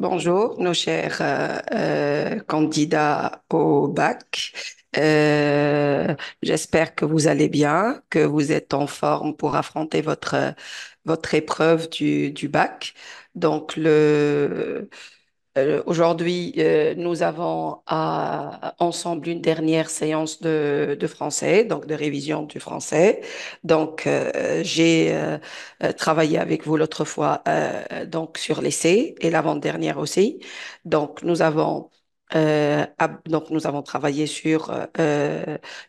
Bonjour, nos chers euh, euh, candidats au bac. Euh, j'espère que vous allez bien, que vous êtes en forme pour affronter votre votre épreuve du, du bac. Donc le euh, aujourd'hui, euh, nous avons euh, ensemble une dernière séance de, français, donc de révision du français. Donc, j'ai travaillé avec vous l'autre fois donc sur l'essai et l'avant-dernière aussi. Donc, nous avons donc, nous avons travaillé sur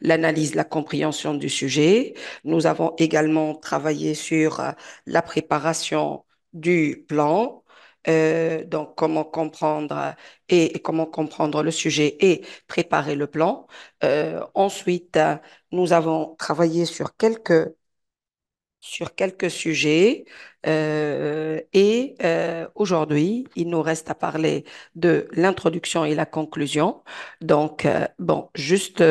l'analyse, la compréhension du sujet. Nous avons également travaillé sur la préparation du plan euh, donc comment comprendre euh, et, comment comprendre le sujet et préparer le plan. Euh, ensuite, nous avons travaillé sur quelques sur quelques sujets et aujourd'hui il nous reste à parler de l'introduction et la conclusion donc bon juste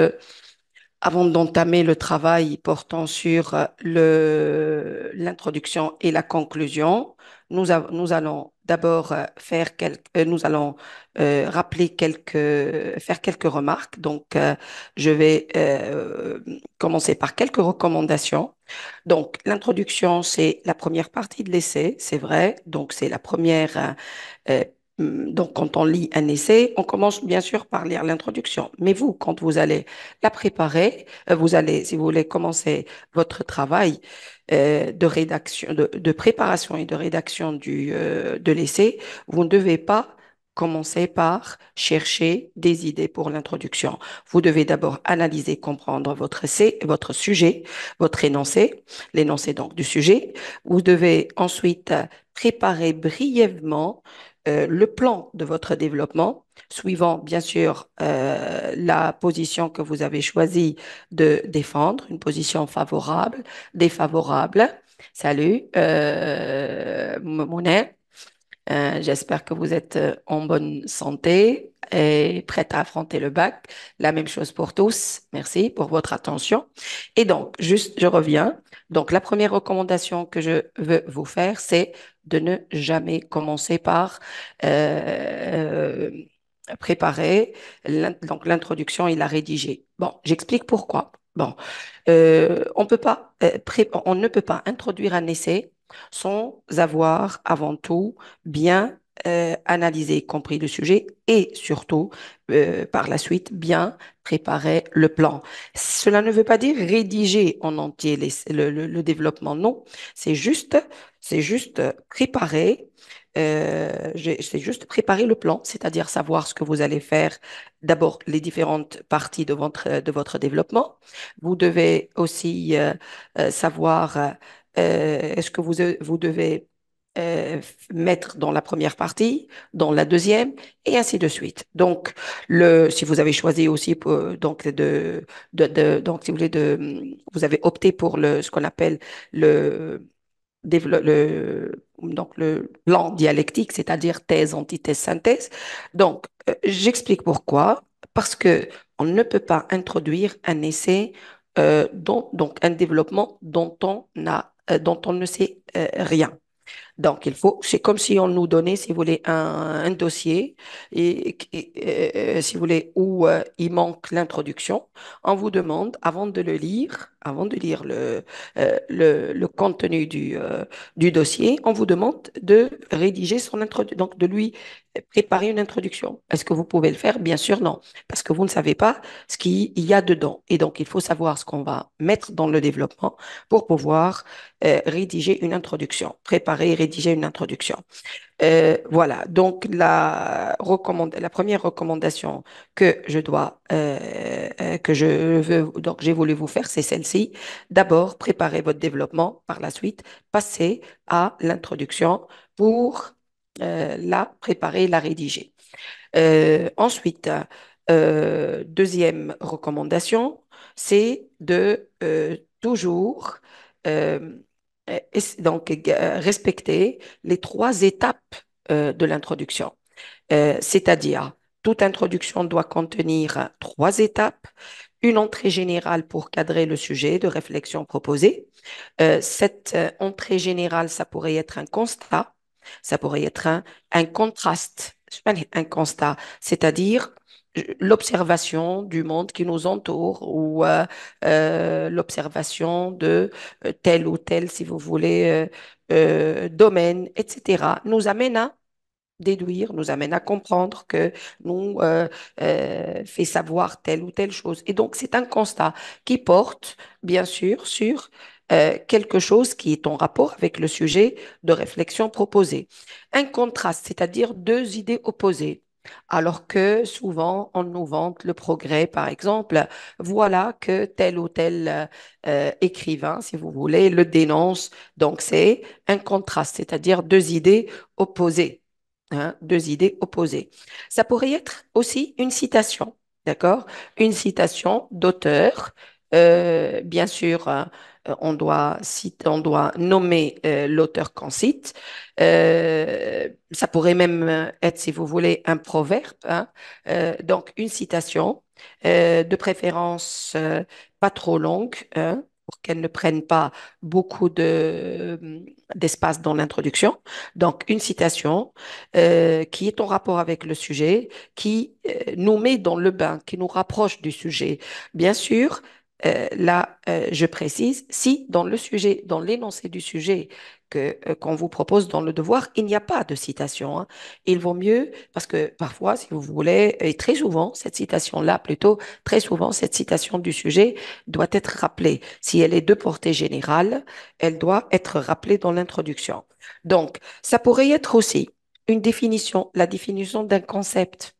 avant d'entamer le travail portant sur le l'introduction et la conclusion nous, nous allons d'abord euh, faire quelques, euh, nous allons euh, rappeler quelques, faire quelques remarques. Donc, je vais commencer par quelques recommandations. Donc, l'introduction, c'est la première partie de l'essai, c'est vrai. Donc, c'est la première Hum, donc, quand on lit un essai, on commence bien sûr par lire l'introduction. Mais vous, quand vous allez la préparer, euh, vous allez, si vous voulez, commencer votre travail euh, de rédaction, de, préparation et de rédaction du, euh, de l'essai, vous ne devez pas commencer par chercher des idées pour l'introduction. Vous devez d'abord analyser, comprendre votre essai, votre sujet, votre énoncé, l'énoncé donc du sujet. Vous devez ensuite préparer brièvement euh, le plan de votre développement, suivant bien sûr euh, la position que vous avez choisi de défendre, une position favorable, défavorable. Salut, euh, Monet. Euh, j'espère que vous êtes euh, en bonne santé et prête à affronter le bac. La même chose pour tous. Merci pour votre attention. Et donc, juste, je reviens. Donc, la première recommandation que je veux vous faire, c'est de ne jamais commencer par euh, préparer donc l'introduction et la rédiger. Bon, j'explique pourquoi. Bon, on peut pas, on ne peut pas introduire un essai sans avoir avant tout bien euh, analysé, compris le sujet et surtout euh, par la suite bien préparer le plan. Cela ne veut pas dire rédiger en entier le, le, développement, non. C'est juste, c'est juste préparer. Euh, c'est juste préparer le plan, c'est-à-dire savoir ce que vous allez faire. D'abord, les différentes parties de votre, de votre développement. Vous devez aussi euh, savoir euh, est-ce que vous, euh, vous devez euh, mettre dans la première partie, dans la deuxième, et ainsi de suite. Donc, le, si vous avez choisi aussi pour, donc de, de, donc si vous voulez de, vous avez opté pour le ce qu'on appelle le le donc le plan dialectique, c'est-à-dire thèse, antithèse, synthèse. Donc, j'explique pourquoi. Parce que on ne peut pas introduire un essai dont, donc un développement dont on a euh, dont on ne sait euh, rien. Donc, il faut, c'est comme si on nous donnait, si vous voulez, un, dossier, et, euh, si vous voulez, où euh, il manque l'introduction. On vous demande, avant de le lire, avant de lire le, euh, le, contenu du, du dossier, on vous demande de rédiger son introduction, donc de lui préparer une introduction. Est-ce que vous pouvez le faire Bien sûr, non, parce que vous ne savez pas ce qu'il y a dedans. Et donc, il faut savoir ce qu'on va mettre dans le développement pour pouvoir rédiger une introduction, préparer, rédiger une introduction. Euh, voilà, donc la, la, première recommandation que je dois, euh, euh, que je veux, donc j'ai voulu vous faire, c'est celle-ci. D'abord, préparez votre développement. Par la suite, passez à l'introduction pour la préparer, la rédiger. ensuite, deuxième recommandation, c'est de toujours euh, donc euh, euh, respecter les trois étapes de l'introduction. C'est-à-dire, toute introduction doit contenir trois étapes. Une entrée générale pour cadrer le sujet de réflexion proposé. cette entrée générale, ça pourrait être un constat, ça pourrait être un, un contraste, un constat, c'est-à-dire l'observation du monde qui nous entoure ou euh, euh, l'observation de euh, tel ou tel, si vous voulez, domaine, etc., nous amène à déduire, nous amène à comprendre que nous fait savoir telle ou telle chose. Et donc, c'est un constat qui porte, bien sûr, sur quelque chose qui est en rapport avec le sujet de réflexion proposé. Un contraste, c'est-à-dire deux idées opposées. Alors que souvent, on nous vante le progrès, par exemple. Voilà que tel ou tel euh, euh, écrivain, si vous voulez, le dénonce. Donc, c'est un contraste, c'est-à-dire deux idées opposées. Hein, deux idées opposées. Ça pourrait être aussi une citation, d'accord Une citation d'auteur, euh, bien sûr, hein, euh, on doit, on doit nommer euh, l'auteur qu'on cite. Euh, ça pourrait même être, si vous voulez, un proverbe. Hein. donc, une citation, de préférence pas trop longue, hein, pour qu'elle ne prenne pas beaucoup d'espace dans l'introduction. Donc, une citation qui est en rapport avec le sujet, qui nous met dans le bain, qui nous rapproche du sujet. Bien sûr, euh, là, euh, je précise, si dans le sujet, dans l'énoncé du sujet que euh, qu'on vous propose dans le devoir, il n'y a pas de citation, hein. il vaut mieux parce que parfois, si vous voulez, et très souvent, cette citation-là, plutôt très souvent, cette citation du sujet doit être rappelée. Si elle est de portée générale, elle doit être rappelée dans l'introduction. Donc, ça pourrait être aussi une définition, la définition d'un concept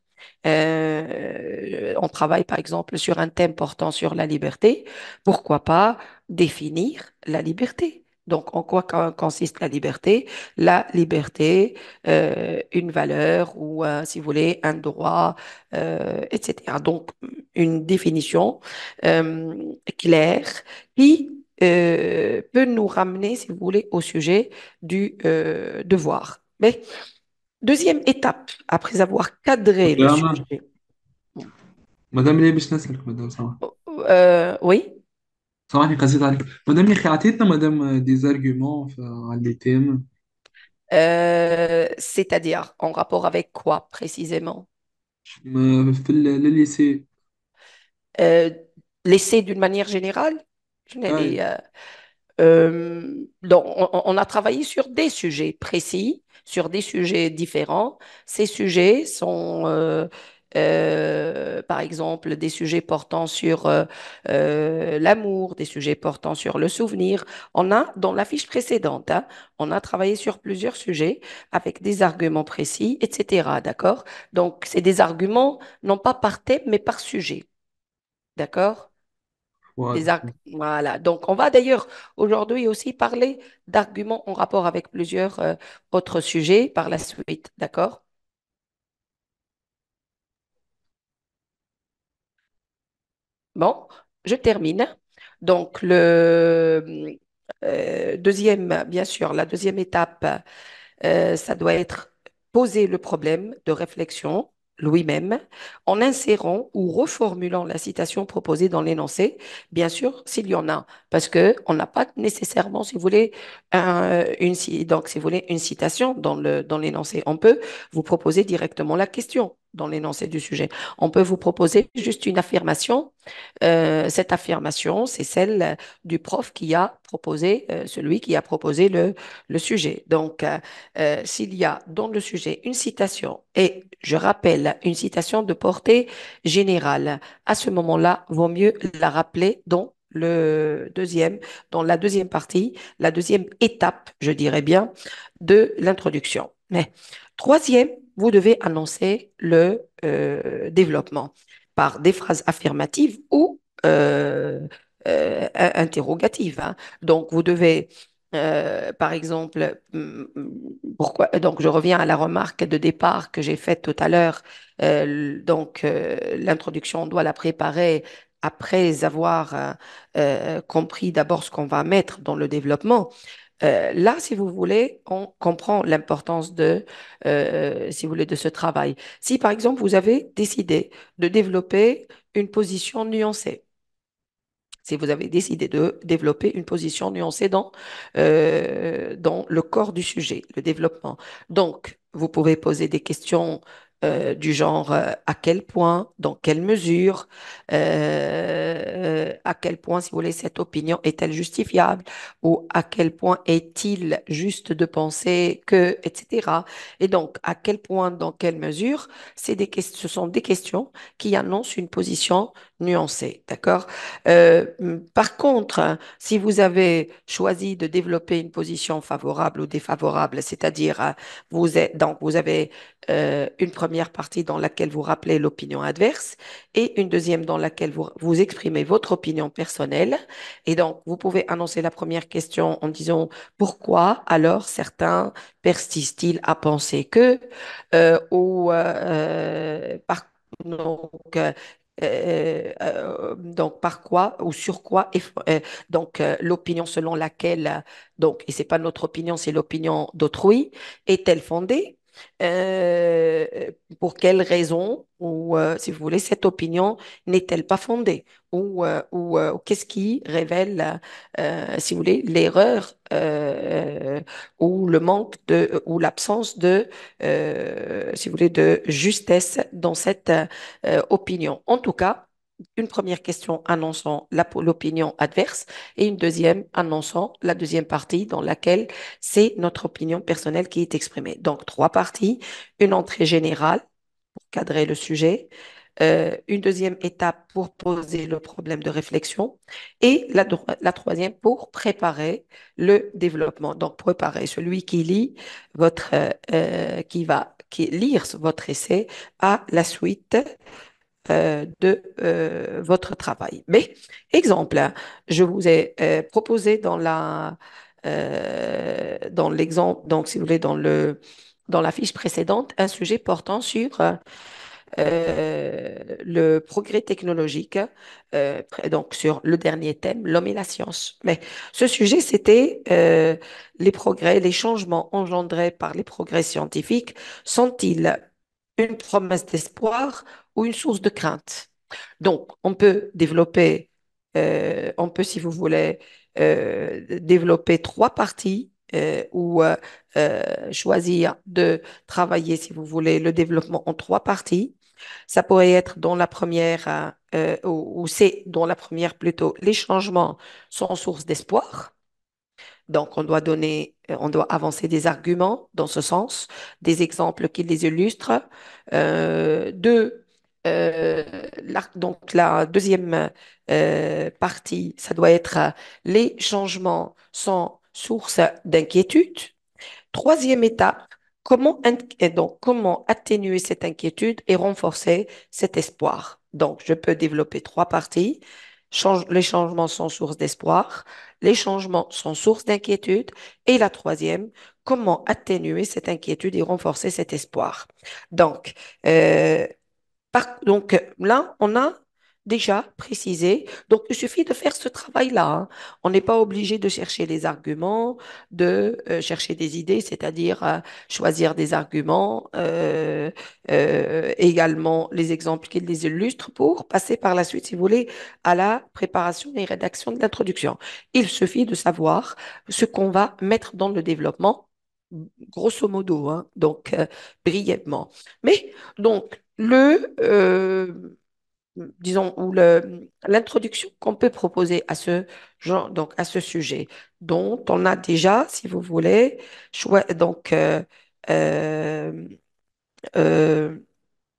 euh, on travaille par exemple sur un thème portant sur la liberté, pourquoi pas définir la liberté donc, en quoi consiste la liberté La liberté, euh, une valeur ou, si vous voulez, un droit, euh, etc. Donc, une définition claire qui peut nous ramener, si vous voulez, au sujet du devoir. Mais Deuxième étape, après avoir cadré le sujet. Madame باش نسألك مدام Oui. madame, vous عليك. مدام يا des arguments sur les thèmes. Euh, c'est-à-dire en rapport avec quoi précisément? Euh, le laisser. L'essai euh, d'une manière générale? Ouais. Euh, donc, on a travaillé sur des sujets précis sur des sujets différents. Ces sujets sont, euh, euh, par exemple, des sujets portant sur euh, l'amour, des sujets portant sur le souvenir. On a, dans la fiche précédente, hein, on a travaillé sur plusieurs sujets avec des arguments précis, etc. D'accord Donc, c'est des arguments, non pas par thème, mais par sujet. D'accord voilà. Donc, on va d'ailleurs aujourd'hui aussi parler d'arguments en rapport avec plusieurs euh, autres sujets par la suite, d'accord Bon, je termine. Donc, le euh, deuxième, bien sûr, la deuxième étape, euh, ça doit être poser le problème de réflexion lui-même en insérant ou reformulant la citation proposée dans l'énoncé, bien sûr, s'il y en a, parce que on n'a pas nécessairement, si vous voulez, une donc si vous voulez une citation dans le dans l'énoncé, on peut vous proposer directement la question dans l'énoncé du sujet. On peut vous proposer juste une affirmation. Euh, cette affirmation, c'est celle du prof qui a proposé, euh, celui qui a proposé le, sujet. Donc, euh, s'il y a dans le sujet une citation, et je rappelle, une citation de portée générale, à ce moment-là, vaut mieux la rappeler dans le deuxième, dans la deuxième partie, la deuxième étape, je dirais bien, de l'introduction. Mais troisième vous devez annoncer le euh, développement par des phrases affirmatives ou euh, euh, interrogatives. Hein. Donc, vous devez, par exemple, mm, pourquoi, donc je reviens à la remarque de départ que j'ai faite tout à l'heure. donc, l'introduction, doit la préparer après avoir compris d'abord ce qu'on va mettre dans le développement, euh, là, si vous voulez, on comprend l'importance de, euh, si vous voulez, de ce travail. Si par exemple vous avez décidé de développer une position nuancée, si vous avez décidé de développer une position nuancée dans, euh, dans le corps du sujet, le développement. Donc, vous pouvez poser des questions euh, du genre euh, à quel point, dans quelle mesure, euh, à quel point, si vous voulez, cette opinion est-elle justifiable ou à quel point est-il juste de penser que, etc. Et donc, à quel point, dans quelle mesure, c'est des ce sont des questions qui annoncent une position nuancé, d'accord euh, Par contre, hein, si vous avez choisi de développer une position favorable ou défavorable, c'est-à-dire hein, vous donc vous avez euh, une première partie dans laquelle vous rappelez l'opinion adverse et une deuxième dans laquelle vous, exprimez votre opinion personnelle. Et donc, vous pouvez annoncer la première question en disant pourquoi alors certains persistent-ils à penser que euh, ou par donc, euh, euh, donc par quoi ou sur quoi euh, donc l'opinion selon laquelle donc et c'est pas notre opinion, c'est l'opinion d'autrui est-elle fondée euh, pour quelles raisons ou, euh, si vous voulez, cette opinion n'est-elle pas fondée ou, euh, ou, qu'est-ce qui révèle, si vous voulez, l'erreur ou le manque de ou l'absence de, si vous voulez, de justesse dans cette opinion. En tout cas, une première question annonçant l'opinion adverse et une deuxième annonçant la deuxième partie dans laquelle c'est notre opinion personnelle qui est exprimée. Donc trois parties, une entrée générale pour cadrer le sujet, euh, une deuxième étape pour poser le problème de réflexion et la, troisième pour préparer le développement. Donc préparer celui qui lit votre, euh, euh, qui va qui lire votre essai à la suite euh, de euh, votre travail. Mais, exemple, hein, je vous ai euh, proposé dans la, dans l'exemple, donc si vous voulez, dans le, dans la fiche précédente, un sujet portant sur le progrès technologique, donc sur le dernier thème, l'homme et la science. Mais ce sujet, c'était les progrès, les changements engendrés par les progrès scientifiques sont-ils une promesse d'espoir ou une source de crainte. Donc, on peut développer, euh, on peut, si vous voulez, euh, développer trois parties euh, ou choisir de travailler, si vous voulez, le développement en trois parties. Ça pourrait être dans la première, ou, c'est dans la première plutôt, les changements sont source d'espoir. Donc, on doit donner, on doit avancer des arguments dans ce sens, des exemples qui les illustrent. deux, euh, donc la deuxième euh, partie, ça doit être euh, les changements sont source d'inquiétude. Troisième étape, comment, euh, donc, comment atténuer cette inquiétude et renforcer cet espoir. Donc, je peux développer trois parties. les changements sont source d'espoir, les changements sont source d'inquiétude, et la troisième, comment atténuer cette inquiétude et renforcer cet espoir. Donc, donc là, on a déjà précisé. Donc, il suffit de faire ce travail-là. Hein. On n'est pas obligé de chercher les arguments, de euh, chercher des idées, c'est-à-dire euh, choisir des arguments, euh, également les exemples qui les illustrent pour passer par la suite, si vous voulez, à la préparation et rédaction de l'introduction. Il suffit de savoir ce qu'on va mettre dans le développement grosso modo, hein, donc brièvement. Mais donc, le, euh, disons, ou l'introduction qu'on peut proposer à ce genre, donc à ce sujet, dont on a déjà, si vous voulez, donc euh, euh, euh,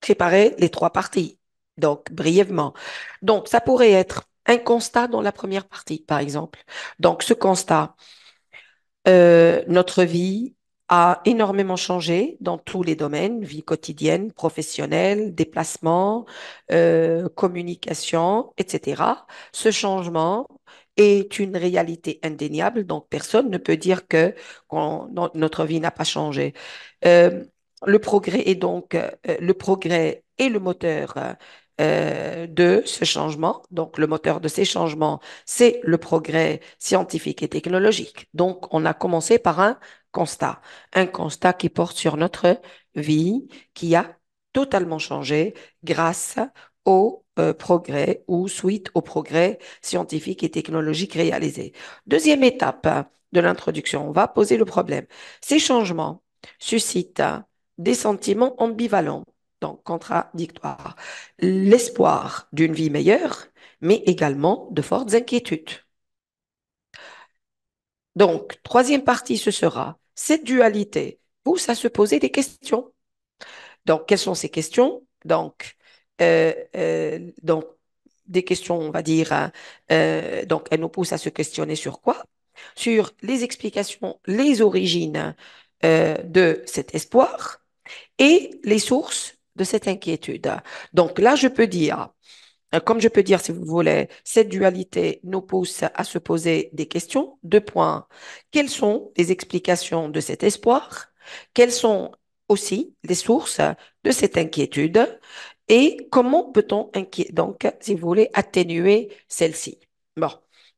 préparé les trois parties, donc brièvement. Donc, ça pourrait être un constat dans la première partie, par exemple. Donc, ce constat, notre vie a énormément changé dans tous les domaines, vie quotidienne, professionnelle, déplacement, euh, communication, etc. Ce changement est une réalité indéniable, donc personne ne peut dire que notre vie n'a pas changé. Euh, le progrès est donc euh, le progrès est le moteur de ce changement. Donc, le moteur de ces changements, c'est le progrès scientifique et technologique. Donc, on a commencé par un constat, un constat qui porte sur notre vie, qui a totalement changé grâce au euh, progrès ou suite au progrès scientifique et technologique réalisé. Deuxième étape de l'introduction, on va poser le problème. Ces changements suscitent des sentiments ambivalents, donc contradictoires, l'espoir d'une vie meilleure, mais également de fortes inquiétudes. Donc, troisième partie, ce sera cette dualité pousse à se poser des questions. Donc, quelles sont ces questions Donc, euh, euh, des questions, on va dire, hein, euh, donc elles nous poussent à se questionner sur quoi Sur les explications, les origines de cet espoir et les sources de cette inquiétude. Donc là, je peux dire, euh, comme je peux dire, si vous voulez, cette dualité nous pousse à se poser des questions. Deux points. Quelles sont les explications de cet espoir Quelles sont aussi les sources de cette inquiétude Et comment peut-on, donc, si vous voulez, atténuer celle-ci Bon.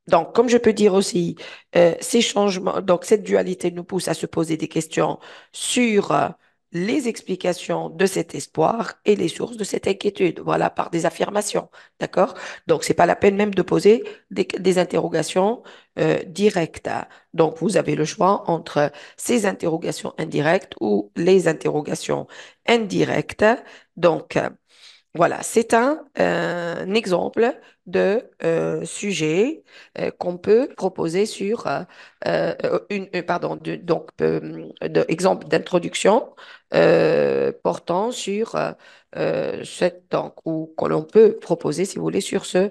Donc, comme je peux dire aussi, euh, ces changements, donc cette dualité nous pousse à se poser des questions sur euh, les explications de cet espoir et les sources de cette inquiétude, voilà, par des affirmations, d'accord Donc, c'est pas la peine même de poser des, interrogations euh, directes. Donc, vous avez le choix entre ces interrogations indirectes ou les interrogations indirectes. Donc, voilà, c'est un, euh, exemple de euh, sujet euh, qu'on peut proposer sur une, pardon, donc exemple d'introduction portant sur cette donc ou que l'on peut proposer, si vous voulez, sur ce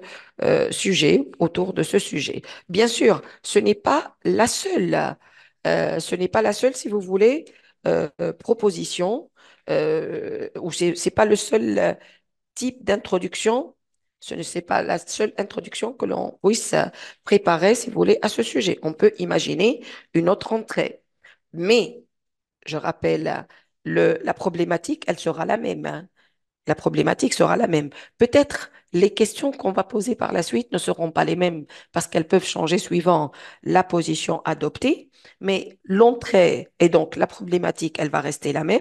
sujet autour de ce sujet. Bien sûr, ce n'est pas la seule, ce n'est pas la seule, si vous voulez, proposition. ou c'est pas le seul type d'introduction. Ce n'est pas la seule introduction que l'on puisse préparer, si vous voulez, à ce sujet. On peut imaginer une autre entrée. Mais, je rappelle, la problématique, elle sera la même. Hein. La problématique sera la même. Peut-être les questions qu'on va poser par la suite ne seront pas les mêmes parce qu'elles peuvent changer suivant la position adoptée, mais l'entrée et donc la problématique, elle va rester la même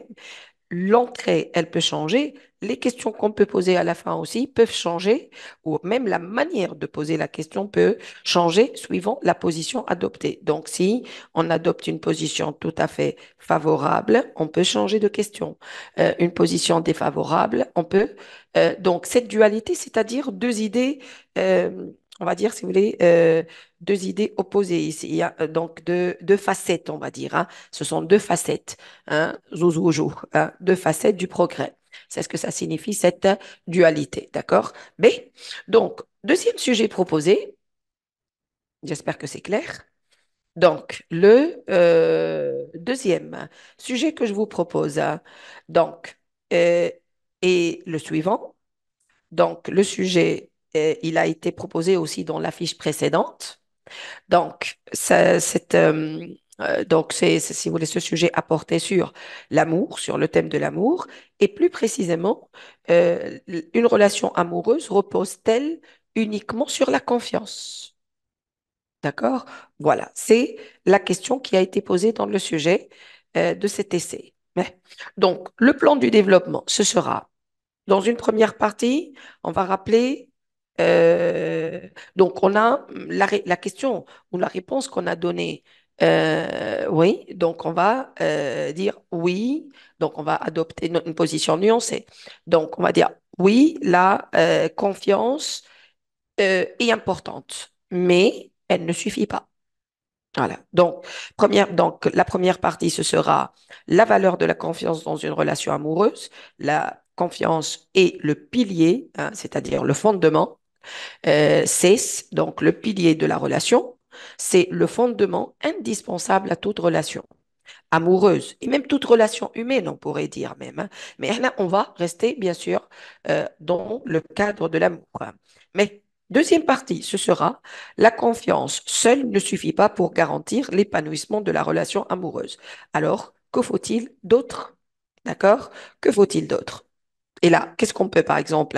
l'entrée, elle peut changer, les questions qu'on peut poser à la fin aussi peuvent changer, ou même la manière de poser la question peut changer suivant la position adoptée. Donc, si on adopte une position tout à fait favorable, on peut changer de question. Euh, une position défavorable, on peut. Euh, donc, cette dualité, c'est-à-dire deux idées. Euh, on va dire, si vous voulez, euh, deux idées opposées ici. Il y a euh, donc deux, facettes, on va dire. Hein. Ce sont deux facettes, hein, hein, deux facettes du progrès. C'est ce que ça signifie, cette dualité, d'accord B. Donc, deuxième sujet proposé, j'espère que c'est clair. Donc, le euh, deuxième sujet que je vous propose, hein, donc, est le suivant. Donc, le sujet il a été proposé aussi dans l'affiche précédente. Donc, c'est, euh, euh, donc c'est, si vous voulez, ce sujet apporté sur l'amour, sur le thème de l'amour, et plus précisément, euh, une relation amoureuse repose-t-elle uniquement sur la confiance D'accord Voilà, c'est la question qui a été posée dans le sujet de cet essai. Mais, donc, le plan du développement, ce sera, dans une première partie, on va rappeler euh, donc, on a la, question ou la réponse qu'on a donnée. Euh, oui, donc on va euh, dire oui, donc on va adopter une, position nuancée. Donc, on va dire oui, la confiance est importante, mais elle ne suffit pas. Voilà. Donc, première, donc, la première partie, ce sera la valeur de la confiance dans une relation amoureuse. La confiance est le pilier, hein, c'est-à-dire le fondement euh, c'est donc le pilier de la relation, c'est le fondement indispensable à toute relation amoureuse et même toute relation humaine, on pourrait dire même. Hein. Mais là, on va rester, bien sûr, euh, dans le cadre de l'amour. Mais deuxième partie, ce sera la confiance. Seule ne suffit pas pour garantir l'épanouissement de la relation amoureuse. Alors, que faut-il d'autre D'accord Que faut-il d'autre Et là, qu'est-ce qu'on peut, par exemple,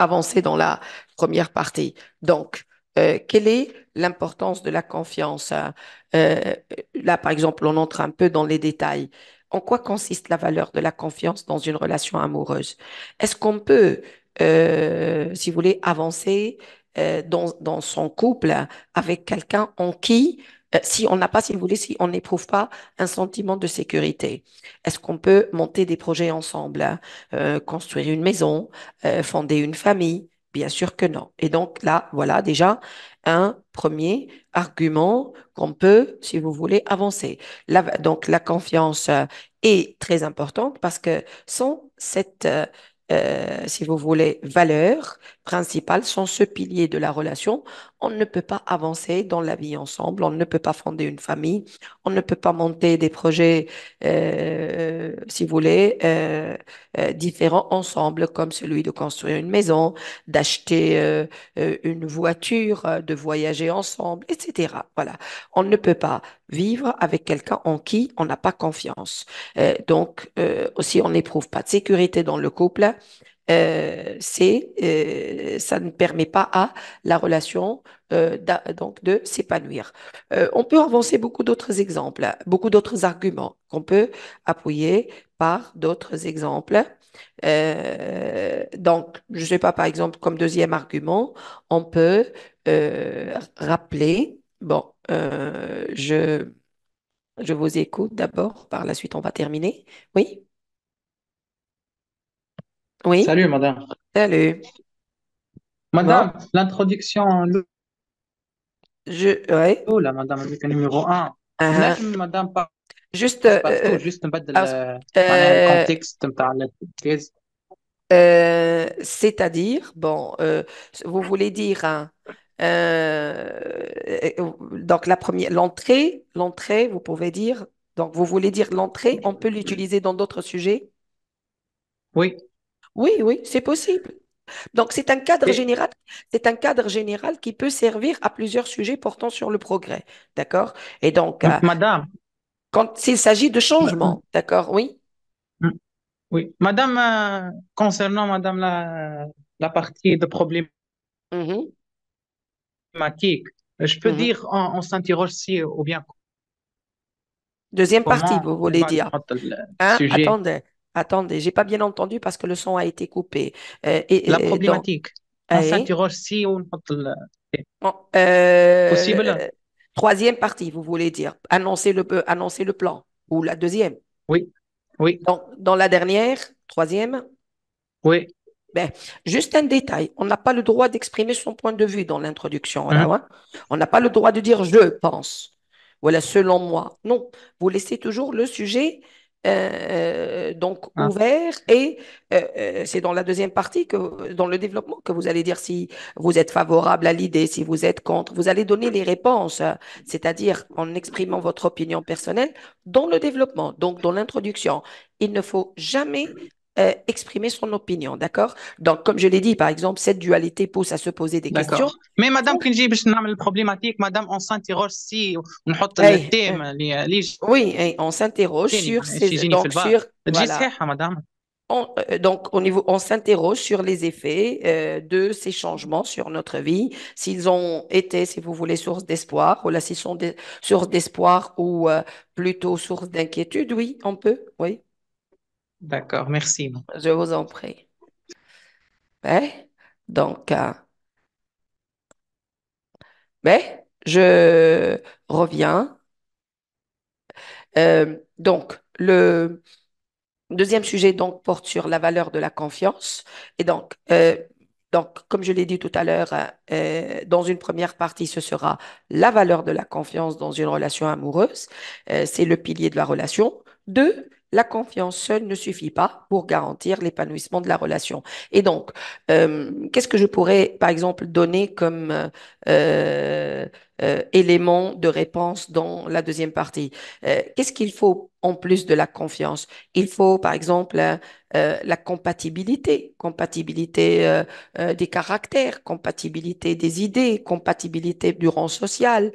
Avancer dans la première partie. Donc, euh, quelle est l'importance de la confiance hein? euh, Là, par exemple, on entre un peu dans les détails. En quoi consiste la valeur de la confiance dans une relation amoureuse Est-ce qu'on peut, euh, si vous voulez, avancer dans, dans son couple avec quelqu'un en qui euh, si on n'a pas, si vous voulez, si on n'éprouve pas un sentiment de sécurité. Est-ce qu'on peut monter des projets ensemble, hein euh, construire une maison, euh, fonder une famille Bien sûr que non. Et donc là, voilà déjà un premier argument qu'on peut, si vous voulez, avancer. donc la confiance est très importante parce que sans cette euh, si vous voulez, valeurs principales, sont ce pilier de la relation, on ne peut pas avancer dans la vie ensemble, on ne peut pas fonder une famille, on ne peut pas monter des projets, euh, si vous voulez, euh, différents ensemble, comme celui de construire une maison, d'acheter une voiture, de voyager ensemble, etc. Voilà, on ne peut pas vivre avec quelqu'un en qui on n'a pas confiance. Euh, donc, euh, si on n'éprouve pas de sécurité dans le couple, euh, c'est euh, ça ne permet pas à la relation euh, donc de s'épanouir. Euh, on peut avancer beaucoup d'autres exemples, beaucoup d'autres arguments qu'on peut appuyer par d'autres exemples. Euh, donc, je ne sais pas, par exemple, comme deuxième argument, on peut euh, rappeler, bon, euh, je, je vous écoute d'abord, par la suite on va terminer. Oui, oui, Salut, madame. salut. Madame, l'introduction, je, ouais. Oh la madame, avec le numéro 1. Ah, ah. madame, Juste Juste, euh, juste Un peu euh, contexte, Euh, c'est-à-dire, bon, euh, vous voulez dire euh, donc la première, l'entrée, l'entrée, vous pouvez dire. Donc vous voulez dire l'entrée, on peut l'utiliser dans d'autres sujets. Oui. Oui, oui, c'est possible. Donc c'est un cadre général, c'est un cadre général qui peut servir à plusieurs sujets portant sur le progrès, d'accord Et donc, euh, Madame, quand s'il s'agit de changement, d'accord, oui. Oui, Madame, euh, concernant Madame la, partie de problème, mmh euh, je peux mhm. dire, on, s'interroge si euh, ou bien. Deuxième partie, vous voulez dire. Hein, attendez, attendez, j'ai pas bien entendu parce que le son a été coupé. Euh, et, la problématique. Eh? On s'interroge si ou Possible. Troisième partie, vous voulez dire, annoncer le, annoncer le plan, ou la deuxième. Oui, oui. Dans, dans la dernière, troisième. Oui. Ben, juste un détail, on n'a pas le droit d'exprimer son point de vue dans l'introduction. Hein? Hein. On n'a pas le droit de dire je pense. Voilà, selon moi. Non, vous laissez toujours le sujet euh, euh, donc ah. ouvert et euh, c'est dans la deuxième partie que dans le développement que vous allez dire si vous êtes favorable à l'idée, si vous êtes contre. Vous allez donner les réponses, hein, c'est-à-dire en exprimant votre opinion personnelle dans le développement, donc dans l'introduction. Il ne faut jamais euh, exprimer son opinion, d'accord Donc, comme je l'ai dit, par exemple, cette dualité pousse à se poser des questions. Mais Madame problématique, Madame, on s'interroge si on met le thème. Euh, oui, on s'interroge sur bah, ces... Donc, sur, Madame. On, euh, donc, au niveau, on s'interroge sur les effets de ces changements sur notre vie, s'ils ont été, si vous voulez, source d'espoir, ou là, s'ils sont des d'espoir ou plutôt source d'inquiétude. Oui, on peut, oui. D'accord, merci. Je vous en prie. Ben, donc, mais euh, ben, je reviens. Euh, donc, le deuxième sujet donc, porte sur la valeur de la confiance. Et donc, euh, donc, comme je l'ai dit tout à l'heure, dans une première partie, ce sera la valeur de la confiance dans une relation amoureuse. c'est le pilier de la relation. Deux, la confiance seule ne suffit pas pour garantir l'épanouissement de la relation. Et donc, euh, qu'est-ce que je pourrais, par exemple, donner comme euh, euh, éléments de réponse dans la deuxième partie. Euh, qu'est-ce qu'il faut en plus de la confiance Il faut, par exemple, euh, la compatibilité, compatibilité des caractères, compatibilité des idées, compatibilité du rang social,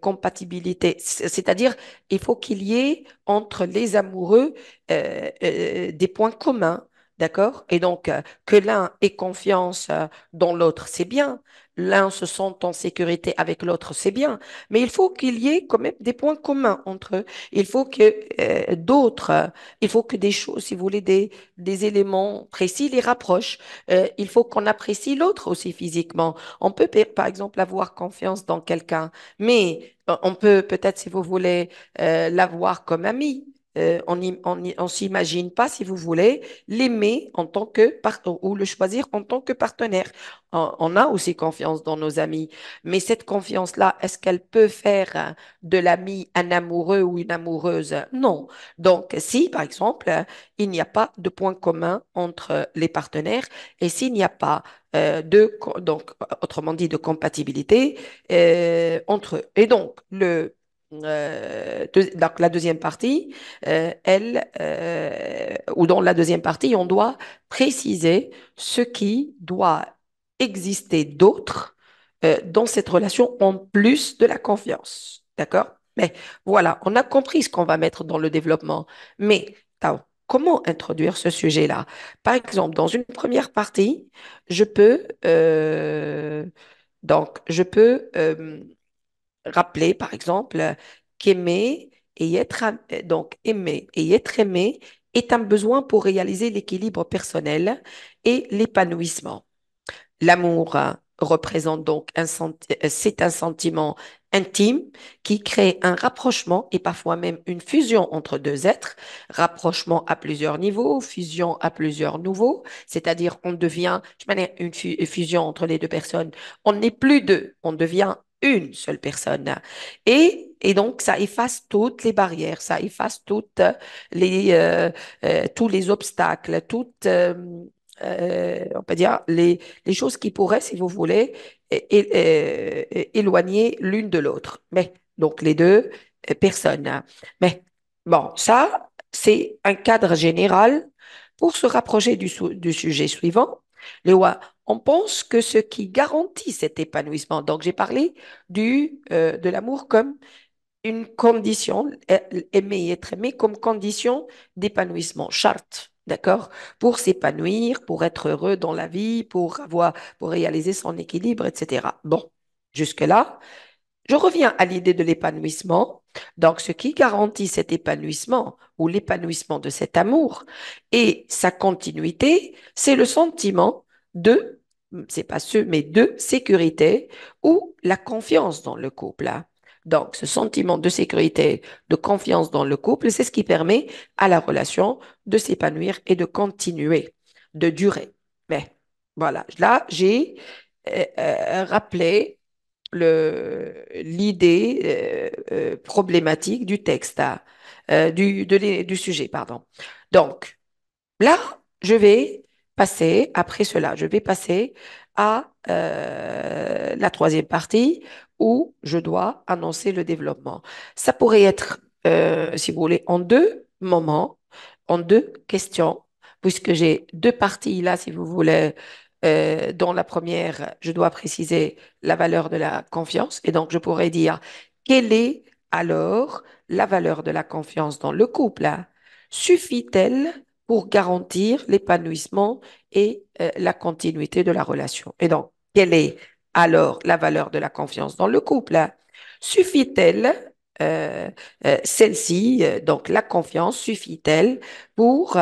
compatibilité, c'est-à-dire il faut qu'il y ait entre les amoureux des points communs. D'accord Et donc, que l'un ait confiance dans l'autre, c'est bien, l'un se sent en sécurité avec l'autre, c'est bien, mais il faut qu'il y ait quand même des points communs entre eux. Il faut que euh, d'autres, euh, il faut que des choses, si vous voulez, des, des éléments précis les rapprochent. Euh, il faut qu'on apprécie l'autre aussi physiquement. On peut, par exemple, avoir confiance dans quelqu'un, mais on peut peut-être, si vous voulez, l'avoir comme ami, euh, on ne s'imagine pas, si vous voulez, l'aimer en tant que ou le choisir en tant que partenaire. On, a aussi confiance dans nos amis, mais cette confiance-là, est-ce qu'elle peut faire hein, de l'ami un amoureux ou une amoureuse Non. Donc, si par exemple, il n'y a pas de point commun entre les partenaires et s'il n'y a pas euh, de donc autrement dit de compatibilité euh, entre eux. Et donc le euh, donc la deuxième partie, euh, elle, euh, ou dans la deuxième partie, on doit préciser ce qui doit exister d'autre dans cette relation en plus de la confiance. D'accord Mais voilà, on a compris ce qu'on va mettre dans le développement. Mais comment introduire ce sujet-là Par exemple, dans une première partie, je peux, donc, je peux rappeler, par exemple, qu'aimer et être, euh, donc aimer et être aimé est un besoin pour réaliser l'équilibre personnel et l'épanouissement. L'amour euh, représente donc un, euh, c'est un sentiment intime qui crée un rapprochement et parfois même une fusion entre deux êtres, rapprochement à plusieurs niveaux, fusion à plusieurs niveaux, c'est-à-dire on devient, une fusion entre les deux personnes, on n'est plus deux, on devient une seule personne. Et, donc, ça efface toutes les barrières, ça efface toutes les, euh, euh, tous les obstacles, toutes, euh, on peut dire, les, choses qui pourraient, si vous voulez, éloigner l'une de l'autre. Mais, donc, les deux personnes. Mais, bon, ça, c'est un cadre général pour se rapprocher du, sujet suivant. Le on pense que ce qui garantit cet épanouissement, donc j'ai parlé du, euh, de l'amour comme une condition, euh, aimer et être aimé comme condition d'épanouissement, charte, d'accord Pour s'épanouir, pour être heureux dans la vie, pour avoir, pour réaliser son équilibre, etc. Bon, jusque-là, je reviens à l'idée de l'épanouissement. Donc, ce qui garantit cet épanouissement ou l'épanouissement de cet amour et sa continuité, c'est le sentiment de c'est pas ce, mais de sécurité ou la confiance dans le couple. Hein. Donc, ce sentiment de sécurité, de confiance dans le couple, c'est ce qui permet à la relation de s'épanouir et de continuer, de durer. Mais voilà, là, j'ai euh, euh, rappelé l'idée euh, problématique du texte, hein, du, du sujet, pardon. Donc, là, je vais passer, après cela, je vais passer à euh, la troisième partie où je dois annoncer le développement. Ça pourrait être, euh, si vous voulez, en deux moments, en deux questions, puisque j'ai deux parties là, si vous voulez. Euh, dans la première, je dois préciser la valeur de la confiance. Et donc, je pourrais dire, quelle est alors la valeur de la confiance dans le couple Suffit-elle pour garantir l'épanouissement et euh, la continuité de la relation. Et donc, quelle est alors la valeur de la confiance dans le couple hein? Suffit-elle euh, euh celle-ci, euh, donc la confiance, suffit-elle pour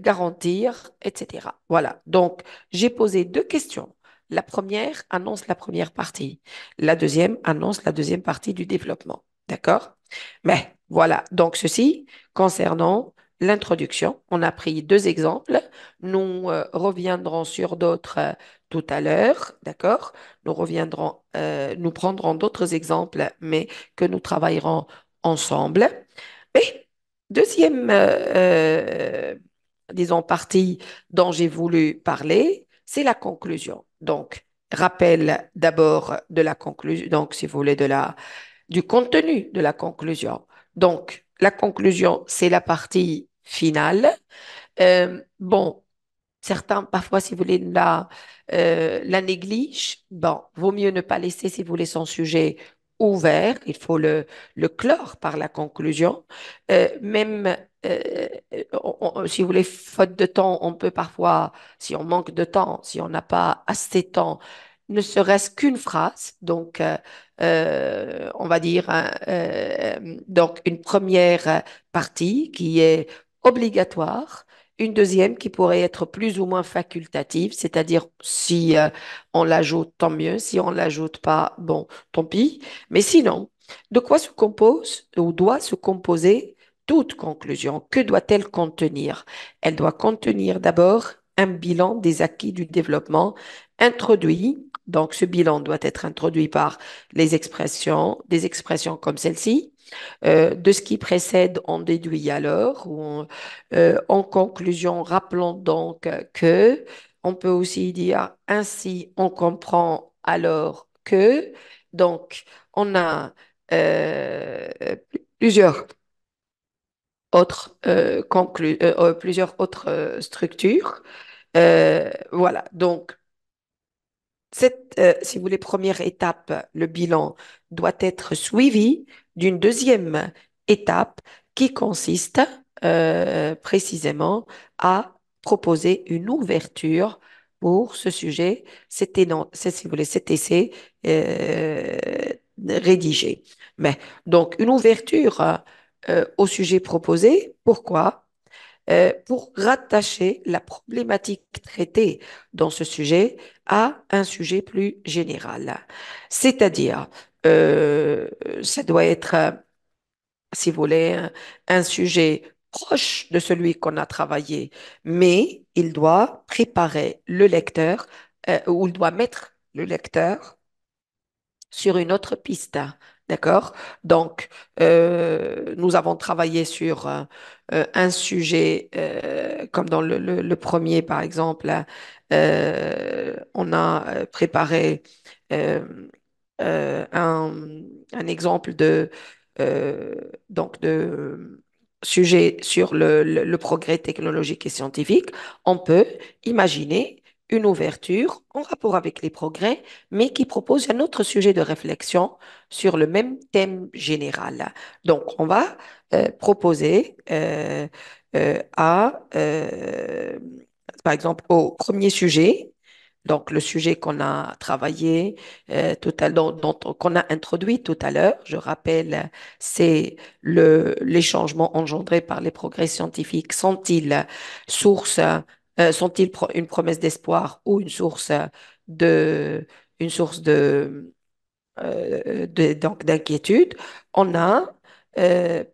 garantir, etc. Voilà. Donc, j'ai posé deux questions. La première annonce la première partie. La deuxième annonce la deuxième partie du développement. D'accord Mais voilà. Donc, ceci concernant l'introduction. On a pris deux exemples. Nous euh, reviendrons sur d'autres euh, tout à l'heure, d'accord Nous reviendrons, euh, nous prendrons d'autres exemples, mais que nous travaillerons ensemble. Et deuxième, disons, partie dont j'ai voulu parler, c'est la conclusion. Donc, rappel d'abord de la conclusion, donc si vous voulez, de la, du contenu de la conclusion. Donc, la conclusion, c'est la partie finale. Euh, bon, certains, parfois, si vous voulez, la, euh, la négligent. Bon, vaut mieux ne pas laisser, si vous voulez, son sujet ouvert. Il faut le, clore par la conclusion. Euh, même si vous voulez, faute de temps, on peut parfois, si on manque de temps, si on n'a pas assez de temps, ne serait-ce qu'une phrase, donc on va dire hein, donc une première partie qui est obligatoire, une deuxième qui pourrait être plus ou moins facultative, c'est-à-dire si euh, on l'ajoute, tant mieux, si on l'ajoute pas, bon, tant pis. Mais sinon, de quoi se compose ou doit se composer toute conclusion Que doit-elle contenir Elle doit contenir d'abord un bilan des acquis du développement introduit. Donc ce bilan doit être introduit par les expressions, des expressions comme celle-ci, euh, de ce qui précède, on déduit alors, ou euh, en conclusion, rappelons donc que, on peut aussi dire ainsi, on comprend alors que, donc, on a euh, plusieurs autres, plusieurs autres structures. voilà, donc cette, si vous voulez, première étape, le bilan doit être suivi d'une deuxième étape qui consiste euh, précisément à proposer une ouverture pour ce sujet. C'était non, si vous voulez, cet essai euh, rédigé. Mais donc une ouverture euh, au sujet proposé. Pourquoi Pour rattacher la problématique traitée dans ce sujet à un sujet plus général. C'est-à-dire euh, ça doit être, euh, si vous voulez, un, sujet proche de celui qu'on a travaillé, mais il doit préparer le lecteur euh, ou il doit mettre le lecteur sur une autre piste. D'accord Donc, euh, nous avons travaillé sur un sujet, comme dans le, le, premier, par exemple, on a préparé euh, un, exemple de, euh, donc de euh, sujet sur le, progrès technologique et scientifique, on peut imaginer une ouverture en rapport avec les progrès, mais qui propose un autre sujet de réflexion sur le même thème général. Donc, on va proposer à, par exemple, au premier sujet, donc, le sujet qu'on a travaillé euh, tout à l'heure, qu'on a introduit tout à l'heure, je rappelle, c'est le, les changements engendrés par les progrès scientifiques. Sont-ils source, euh, sont-ils une promesse d'espoir ou une source de, une source de, euh, de donc d'inquiétude On a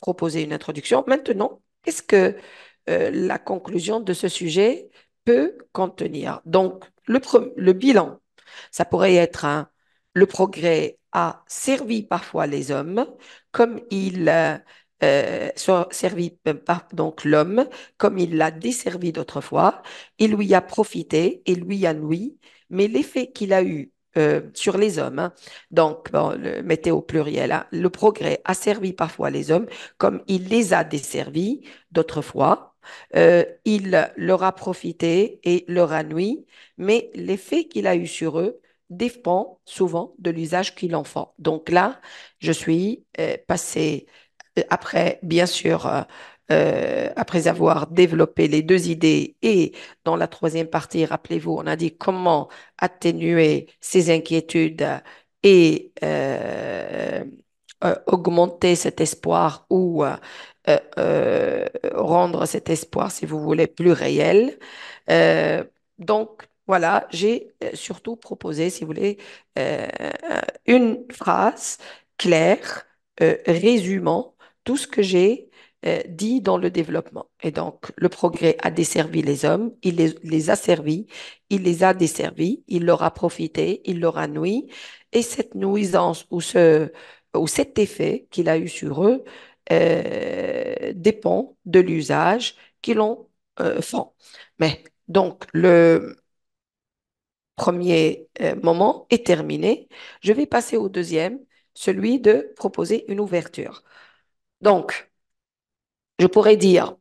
proposé une introduction. Maintenant, qu'est-ce que la conclusion de ce sujet peut contenir. Donc, le, bilan. Ça pourrait être le progrès a servi parfois les hommes, comme il a euh, euh, servi euh, donc l'homme, comme il l'a desservi d'autrefois. Il lui a profité et lui a noué. mais l'effet qu'il a eu sur les hommes. Hein, donc, le, mettez au pluriel, hein, le progrès a servi parfois les hommes comme il les a desservis d'autrefois. Euh, il leur a profité et leur a nuit, mais l'effet qu'il a eu sur eux dépend souvent de l'usage qu'il en fait. Donc là, je suis euh, passée, euh, après, bien sûr, après avoir développé les deux idées et dans la troisième partie, rappelez-vous, on a dit comment atténuer ces inquiétudes et euh, augmenter cet espoir ou euh, euh, rendre cet espoir, si vous voulez, plus réel. donc, voilà, j'ai surtout proposé, si vous voulez, une phrase claire, résumant tout ce que j'ai dit dans le développement. Et donc, le progrès a desservi les hommes, il les, les, a servis, il les a desservis, il leur a profité, il leur a nui. Et cette nuisance ou ce, ou cet effet qu'il a eu sur eux euh, dépend de l'usage qu'ils en euh, fait. font. Mais donc, le premier euh, moment est terminé. Je vais passer au deuxième, celui de proposer une ouverture. Donc, je pourrais dire,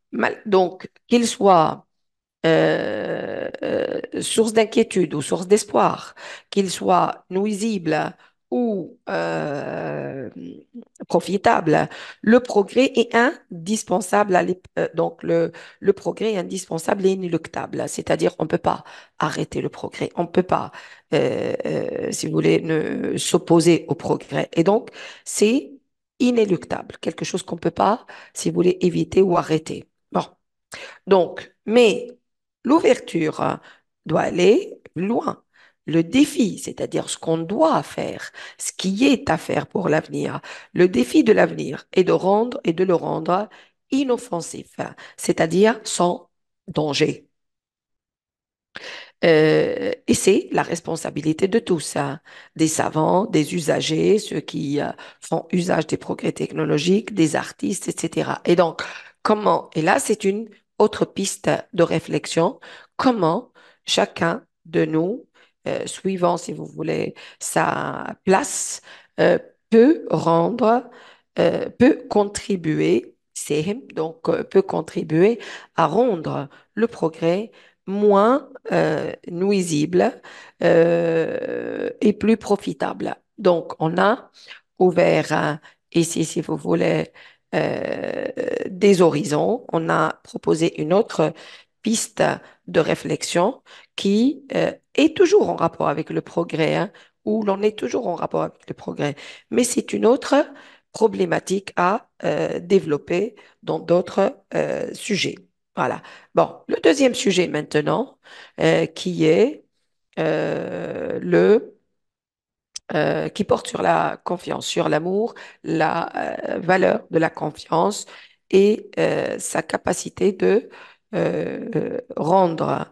qu'il soit source d'inquiétude ou source d'espoir, qu'il soit nuisible ou euh, profitable. Le progrès est indispensable euh, donc le, le progrès est indispensable et inéluctable. C'est-à-dire on peut pas arrêter le progrès, on peut pas, euh, si vous voulez, ne s'opposer au progrès. Et donc c'est inéluctable, quelque chose qu'on peut pas, si vous voulez, éviter ou arrêter. Bon, donc mais l'ouverture doit aller loin le défi, c'est-à-dire ce qu'on doit faire, ce qui est à faire pour l'avenir. Le défi de l'avenir est de rendre et de le rendre inoffensif, c'est-à-dire sans danger. Euh, et c'est la responsabilité de tous, hein. des savants, des usagers, ceux qui euh, font usage des progrès technologiques, des artistes, etc. Et donc, comment, et là c'est une autre piste de réflexion, comment chacun de nous euh, suivant, si vous voulez, sa place, euh, peut rendre, euh, peut contribuer, donc peut contribuer à rendre le progrès moins nuisible et plus profitable. Donc, on a ouvert ici, si vous voulez, des horizons. On a proposé une autre piste de réflexion qui euh, est toujours en rapport avec le progrès, hein, ou où l'on est toujours en rapport avec le progrès. Mais c'est une autre problématique à euh, développer dans d'autres euh, sujets. Voilà. Bon, le deuxième sujet maintenant, qui est le qui porte sur la confiance, sur l'amour, la valeur de la confiance et sa capacité de rendre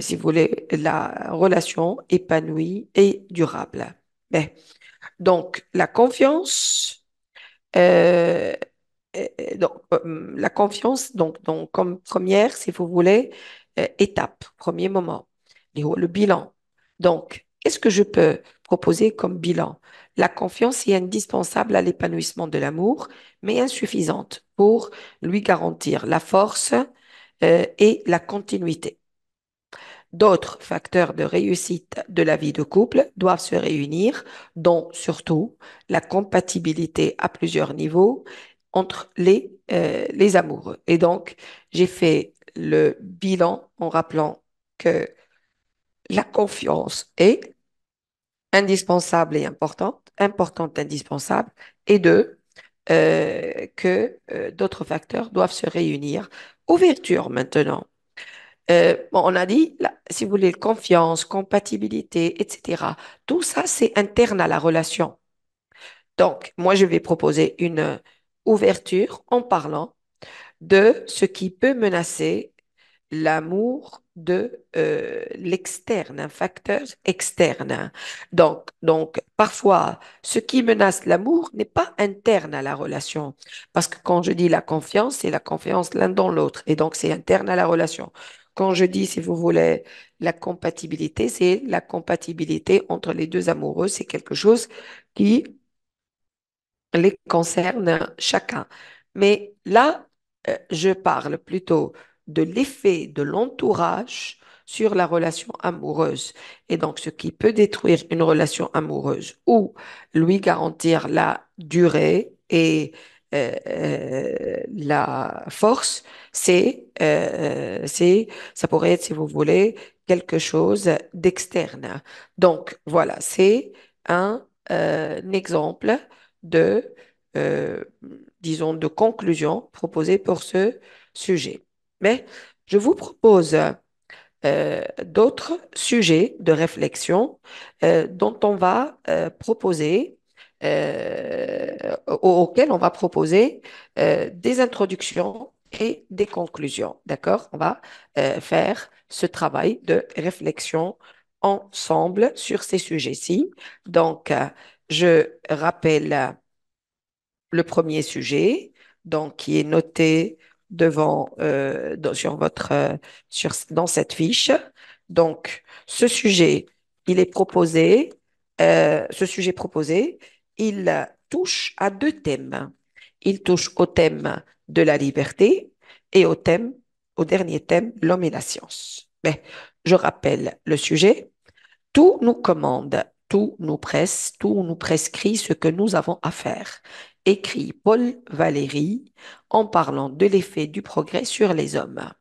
si vous voulez, la relation épanouie et durable. Ben, donc, la confiance, euh, euh, donc, euh, la confiance, donc, donc, comme première, si vous voulez, étape, premier moment, le bilan. Donc, qu'est-ce que je peux proposer comme bilan La confiance est indispensable à l'épanouissement de l'amour, mais insuffisante pour lui garantir la force et la continuité d'autres facteurs de réussite de la vie de couple doivent se réunir, dont surtout la compatibilité à plusieurs niveaux entre les, euh, les amoureux. Et donc, j'ai fait le bilan en rappelant que la confiance est indispensable et importante, importante, indispensable, et deux, euh, que euh, d'autres facteurs doivent se réunir. Ouverture maintenant euh, on a dit, si vous voulez, confiance, compatibilité, etc. Tout ça, c'est interne à la relation. Donc, moi, je vais proposer une ouverture en parlant de ce qui peut menacer l'amour de euh, l'externe, un facteur externe. Hein. Donc, donc, parfois, ce qui menace l'amour n'est pas interne à la relation. Parce que quand je dis la confiance, c'est la confiance l'un dans l'autre. Et donc, c'est interne à la relation. Quand je dis, si vous voulez, la compatibilité, c'est la compatibilité entre les deux amoureux. C'est quelque chose qui les concerne chacun. Mais là, euh, je parle plutôt de l'effet de l'entourage sur la relation amoureuse. Et donc, ce qui peut détruire une relation amoureuse ou lui garantir la durée et euh, euh, la force, euh, c'est, ça pourrait être, si vous voulez, quelque chose d'externe. Donc voilà, c'est un, exemple de, disons, de conclusion proposée pour ce sujet. Mais je vous propose d'autres sujets de réflexion dont on va proposer euh, on va proposer euh, des introductions et des conclusions. D'accord On va euh, faire ce travail de réflexion ensemble sur ces sujets-ci. Donc, euh, je rappelle le premier sujet, donc qui est noté devant sur votre dans cette fiche. Donc, ce sujet, il est proposé, ce sujet proposé, il touche à deux thèmes. Il touche au thème de la liberté et au thème, au dernier thème, l'homme et la science. Mais je rappelle le sujet. Tout nous commande, tout nous presse, tout nous prescrit ce que nous avons à faire, écrit Paul Valéry en parlant de l'effet du progrès sur les hommes.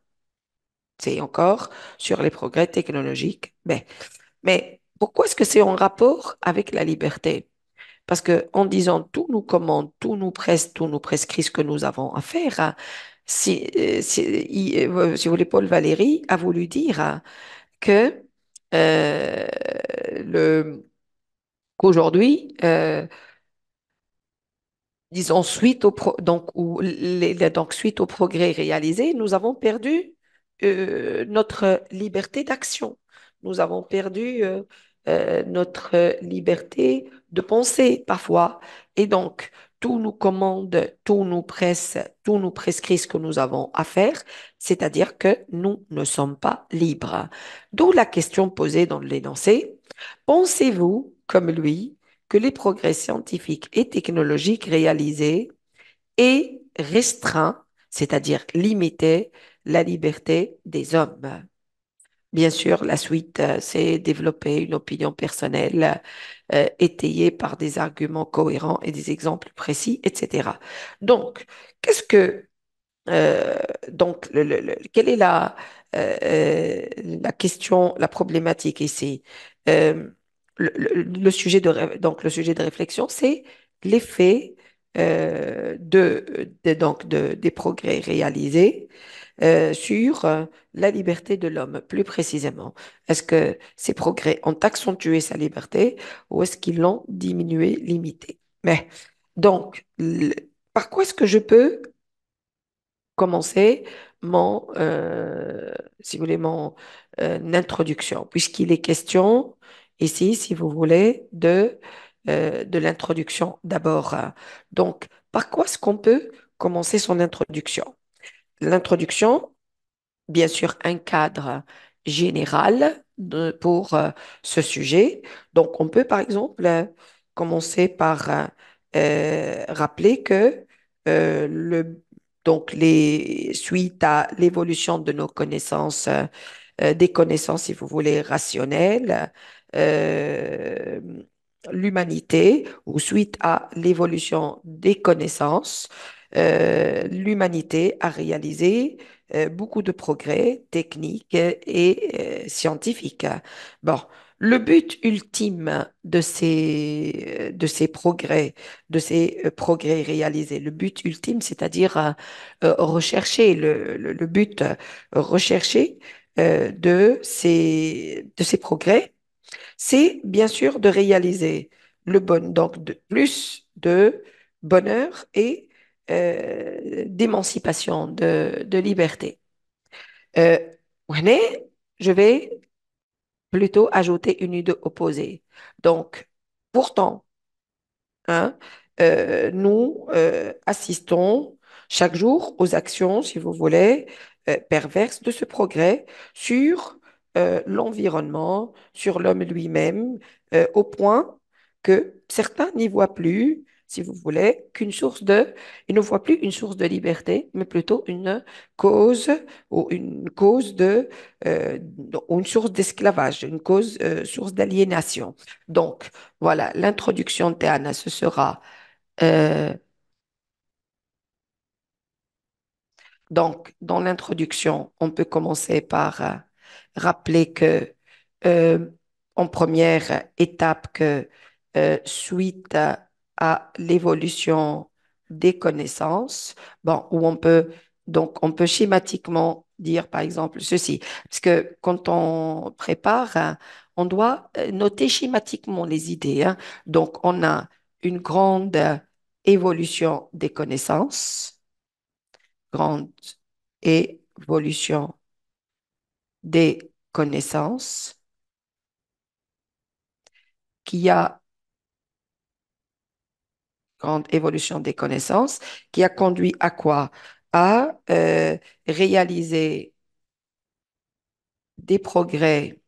C'est encore sur les progrès technologiques. mais pourquoi est-ce que c'est en rapport avec la liberté parce que en disant tout nous commande, tout nous presse, tout nous prescrit ce que nous avons à faire, hein. si, euh, si, euh, si, vous voulez, Paul Valéry a voulu dire hein, que euh, le qu'aujourd'hui, disons suite au donc ou les, donc suite au progrès réalisé, nous avons perdu notre liberté d'action. Nous avons perdu euh, notre euh, liberté de penser parfois. Et donc, tout nous commande, tout nous presse, tout nous prescrit ce que nous avons à faire, c'est-à-dire que nous ne sommes pas libres. D'où la question posée dans l'énoncé. Pensez-vous, comme lui, que les progrès scientifiques et technologiques réalisés aient restreint, c'est-à-dire limité, la liberté des hommes Bien sûr, la suite, euh, c'est développer une opinion personnelle euh, étayée par des arguments cohérents et des exemples précis, etc. Donc, qu'est-ce que euh, donc, quelle est la, la question, la problématique ici le, sujet de donc le sujet de réflexion, c'est l'effet donc des progrès réalisés euh, sur euh, la liberté de l'homme, plus précisément. Est-ce que ces progrès ont accentué sa liberté ou est-ce qu'ils l'ont diminuée, limitée Mais donc, par quoi est-ce que je peux commencer mon, euh, si vous voulez, mon introduction, puisqu'il est question ici, si vous voulez, de de l'introduction d'abord. Donc, par quoi est-ce qu'on peut commencer son introduction l'introduction, bien sûr, un cadre général pour euh, ce sujet. Donc, on peut, par exemple, commencer par euh, rappeler que euh, le, donc les, suite à l'évolution de nos connaissances, des connaissances, si vous voulez, rationnelles, l'humanité, ou suite à l'évolution des connaissances, euh, l'humanité a réalisé euh, beaucoup de progrès techniques et euh, scientifiques. Bon, le but ultime de ces, de ces progrès, de ces progrès réalisés, le but ultime, c'est-à-dire rechercher le, le, but recherché de, ces, de ces progrès, c'est bien sûr de réaliser le bon, donc de plus de bonheur et euh, d'émancipation, de, de, liberté. Euh, je vais plutôt ajouter une idée opposée. Donc, pourtant, hein, euh, nous assistons chaque jour aux actions, si vous voulez, perverses de ce progrès sur l'environnement, sur l'homme lui-même, au point que certains n'y voient plus si vous voulez, qu'une source de, il ne voit plus une source de liberté, mais plutôt une cause ou une cause de, euh, une source d'esclavage, une cause, euh, source d'aliénation. Donc, voilà, l'introduction de Théana, ce sera, euh, donc, dans l'introduction, on peut commencer par rappeler que, en première étape, que suite à à l'évolution des connaissances, bon, où on peut, donc, on peut schématiquement dire, par exemple, ceci, parce que quand on prépare, hein, on doit euh, noter schématiquement les idées. Hein. Donc, on a une grande évolution des connaissances, grande évolution des connaissances, qui a évolution des connaissances qui a conduit à quoi À euh, réaliser des progrès,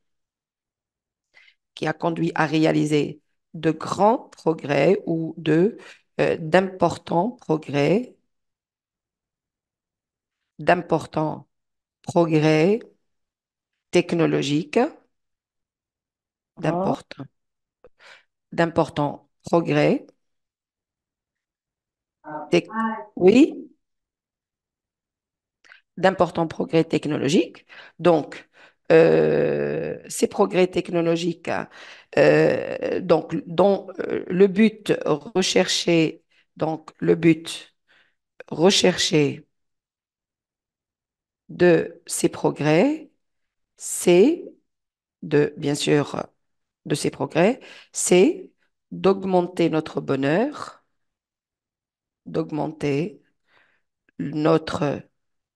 qui a conduit à réaliser de grands progrès ou de euh, d'importants progrès, d'importants progrès technologiques, d'importants progrès oui, d'importants progrès technologiques. Donc, euh, ces progrès technologiques, euh, donc, dont euh, le but recherché, donc le but recherché de ces progrès, c'est de, bien sûr, de ces progrès, c'est d'augmenter notre bonheur, d'augmenter notre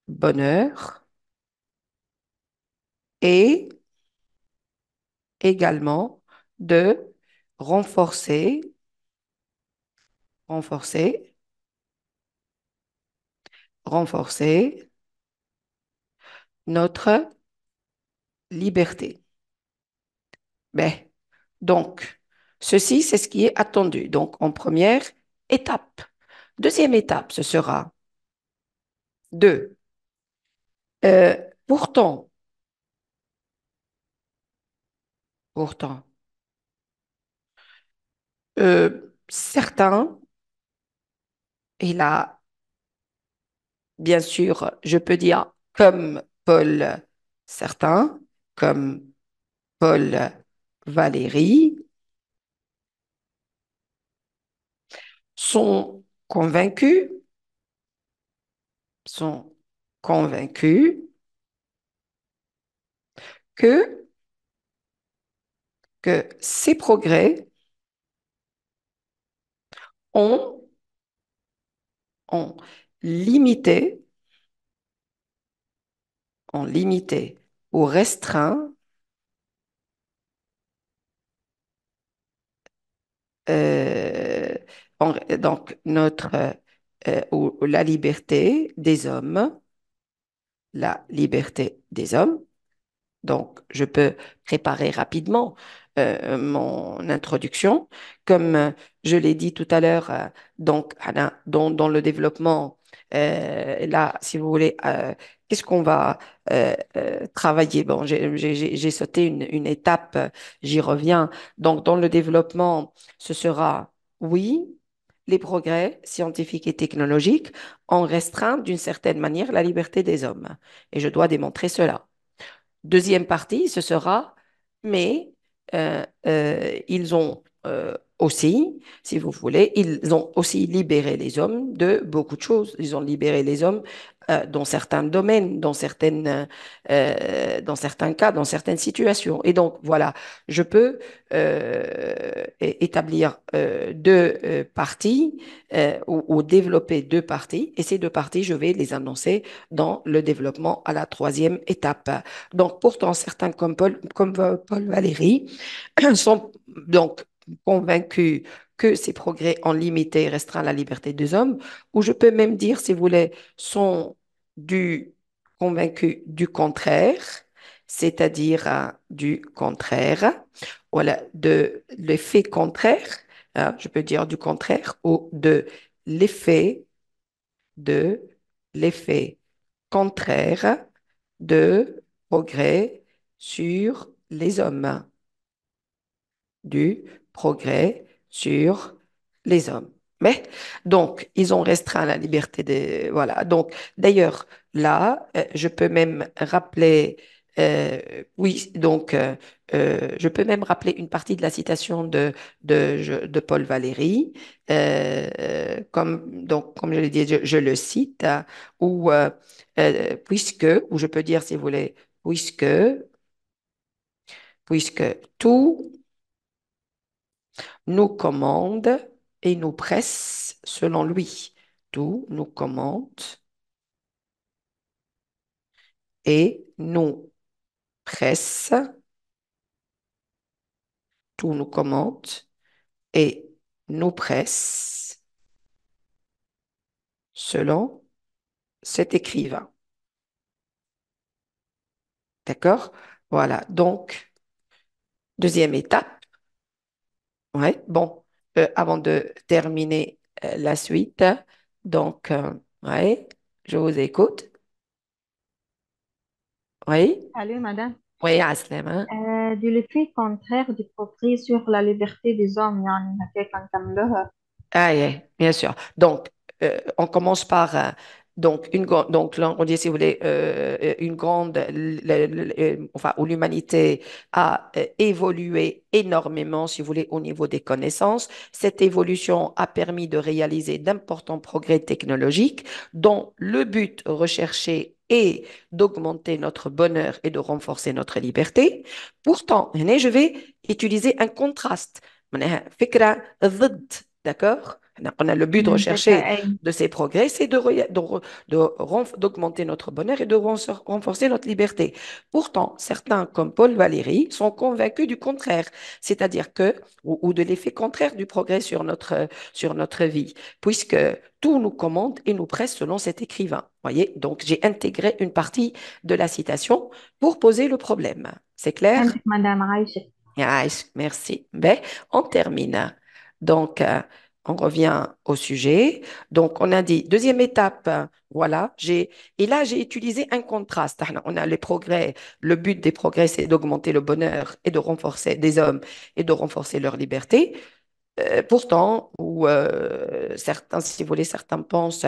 bonheur et également de renforcer, renforcer, renforcer notre liberté. Mais, ben, donc, ceci, c'est ce qui est attendu. Donc, en première étape, Deuxième étape, ce sera de euh, pourtant, pourtant, euh, certains, et là, bien sûr, je peux dire comme Paul certains, comme Paul Valéry, sont convaincus, sont convaincus que, que ces progrès ont, ont limité, ont limité ou restreint euh, donc notre, euh, euh, ou, la liberté des hommes, la liberté des hommes. Donc, je peux préparer rapidement euh, mon introduction. Comme je l'ai dit tout à l'heure, donc, dans, dans, le développement, là, si vous voulez, qu'est-ce qu'on va travailler Bon, j'ai sauté une étape, j'y reviens. Donc, dans le développement, ce sera oui, les progrès scientifiques et technologiques en restreint d'une certaine manière la liberté des hommes. Et je dois démontrer cela. Deuxième partie, ce sera, mais euh, euh, ils ont euh, aussi, si vous voulez, ils ont aussi libéré les hommes de beaucoup de choses. Ils ont libéré les hommes euh, dans certains domaines, dans, certaines, euh, euh, dans certains cas, dans certaines situations. Et donc, voilà, je peux établir deux parties ou, développer deux parties. Et ces deux parties, je vais les annoncer dans le développement à la troisième étape. Donc, pourtant, certains comme Paul, comme Paul Valéry sont donc convaincus que ces progrès ont limité et restreint la liberté des hommes, ou je peux même dire, si vous voulez, sont du convaincu du contraire, c'est-à-dire euh, du contraire, voilà, de l'effet contraire, hein, je peux dire du contraire, ou de l'effet, de l'effet contraire de progrès sur les hommes, du progrès sur les hommes. Mais donc, ils ont restreint la liberté de... voilà. Donc, d'ailleurs, là, euh, je peux même rappeler euh, oui, donc euh, je peux même rappeler une partie de la citation de, de, Paul Valéry, comme, donc, comme je l'ai dit, je, le cite, Ou, puisque, ou je peux dire si vous voulez, puisque, puisque tout nous commande et nous presse selon lui. Tout nous commente et nous presse. Tout nous commente et nous presse selon cet écrivain. D'accord Voilà, donc, deuxième étape. Ouais, bon, euh, avant de terminer euh, la suite. Donc, euh, oui, je vous écoute. Oui, Salut, madame. oui, Aslem. Du hein. Euh, de l'effet contraire du progrès sur la liberté des hommes, y en a يعني ont نكملوها. Ah, oui, bien sûr. Donc, on commence par donc, une, donc là, on dit, si vous voulez, euh, euh, une grande, enfin, où l'humanité a euh, évolué énormément, si vous voulez, au niveau des connaissances. Cette évolution a permis de réaliser d'importants progrès technologiques dont le but recherché est d'augmenter notre bonheur et de renforcer notre liberté. Pourtant, je vais utiliser un contraste. D'accord on a Le but de mm, rechercher de ces progrès, c'est d'augmenter de, de, notre bonheur et de renforcer notre liberté. Pourtant, certains, comme Paul Valéry, sont convaincus du contraire, c'est-à-dire que, ou, de l'effet contraire du progrès sur notre, sur notre vie, puisque tout nous commande et nous presse selon cet écrivain. Voyez, donc j'ai intégré une partie de la citation pour poser le problème. C'est clair Madame Reich. merci. Ben, on termine. Donc, euh, on revient au sujet. Donc, on a dit, deuxième étape, voilà, j'ai, et là, j'ai utilisé un contraste. Hein, on a les progrès. Le but des progrès, c'est d'augmenter le bonheur et de renforcer des hommes et de renforcer leur liberté. Euh, pourtant, ou euh, certains, si vous voulez, certains pensent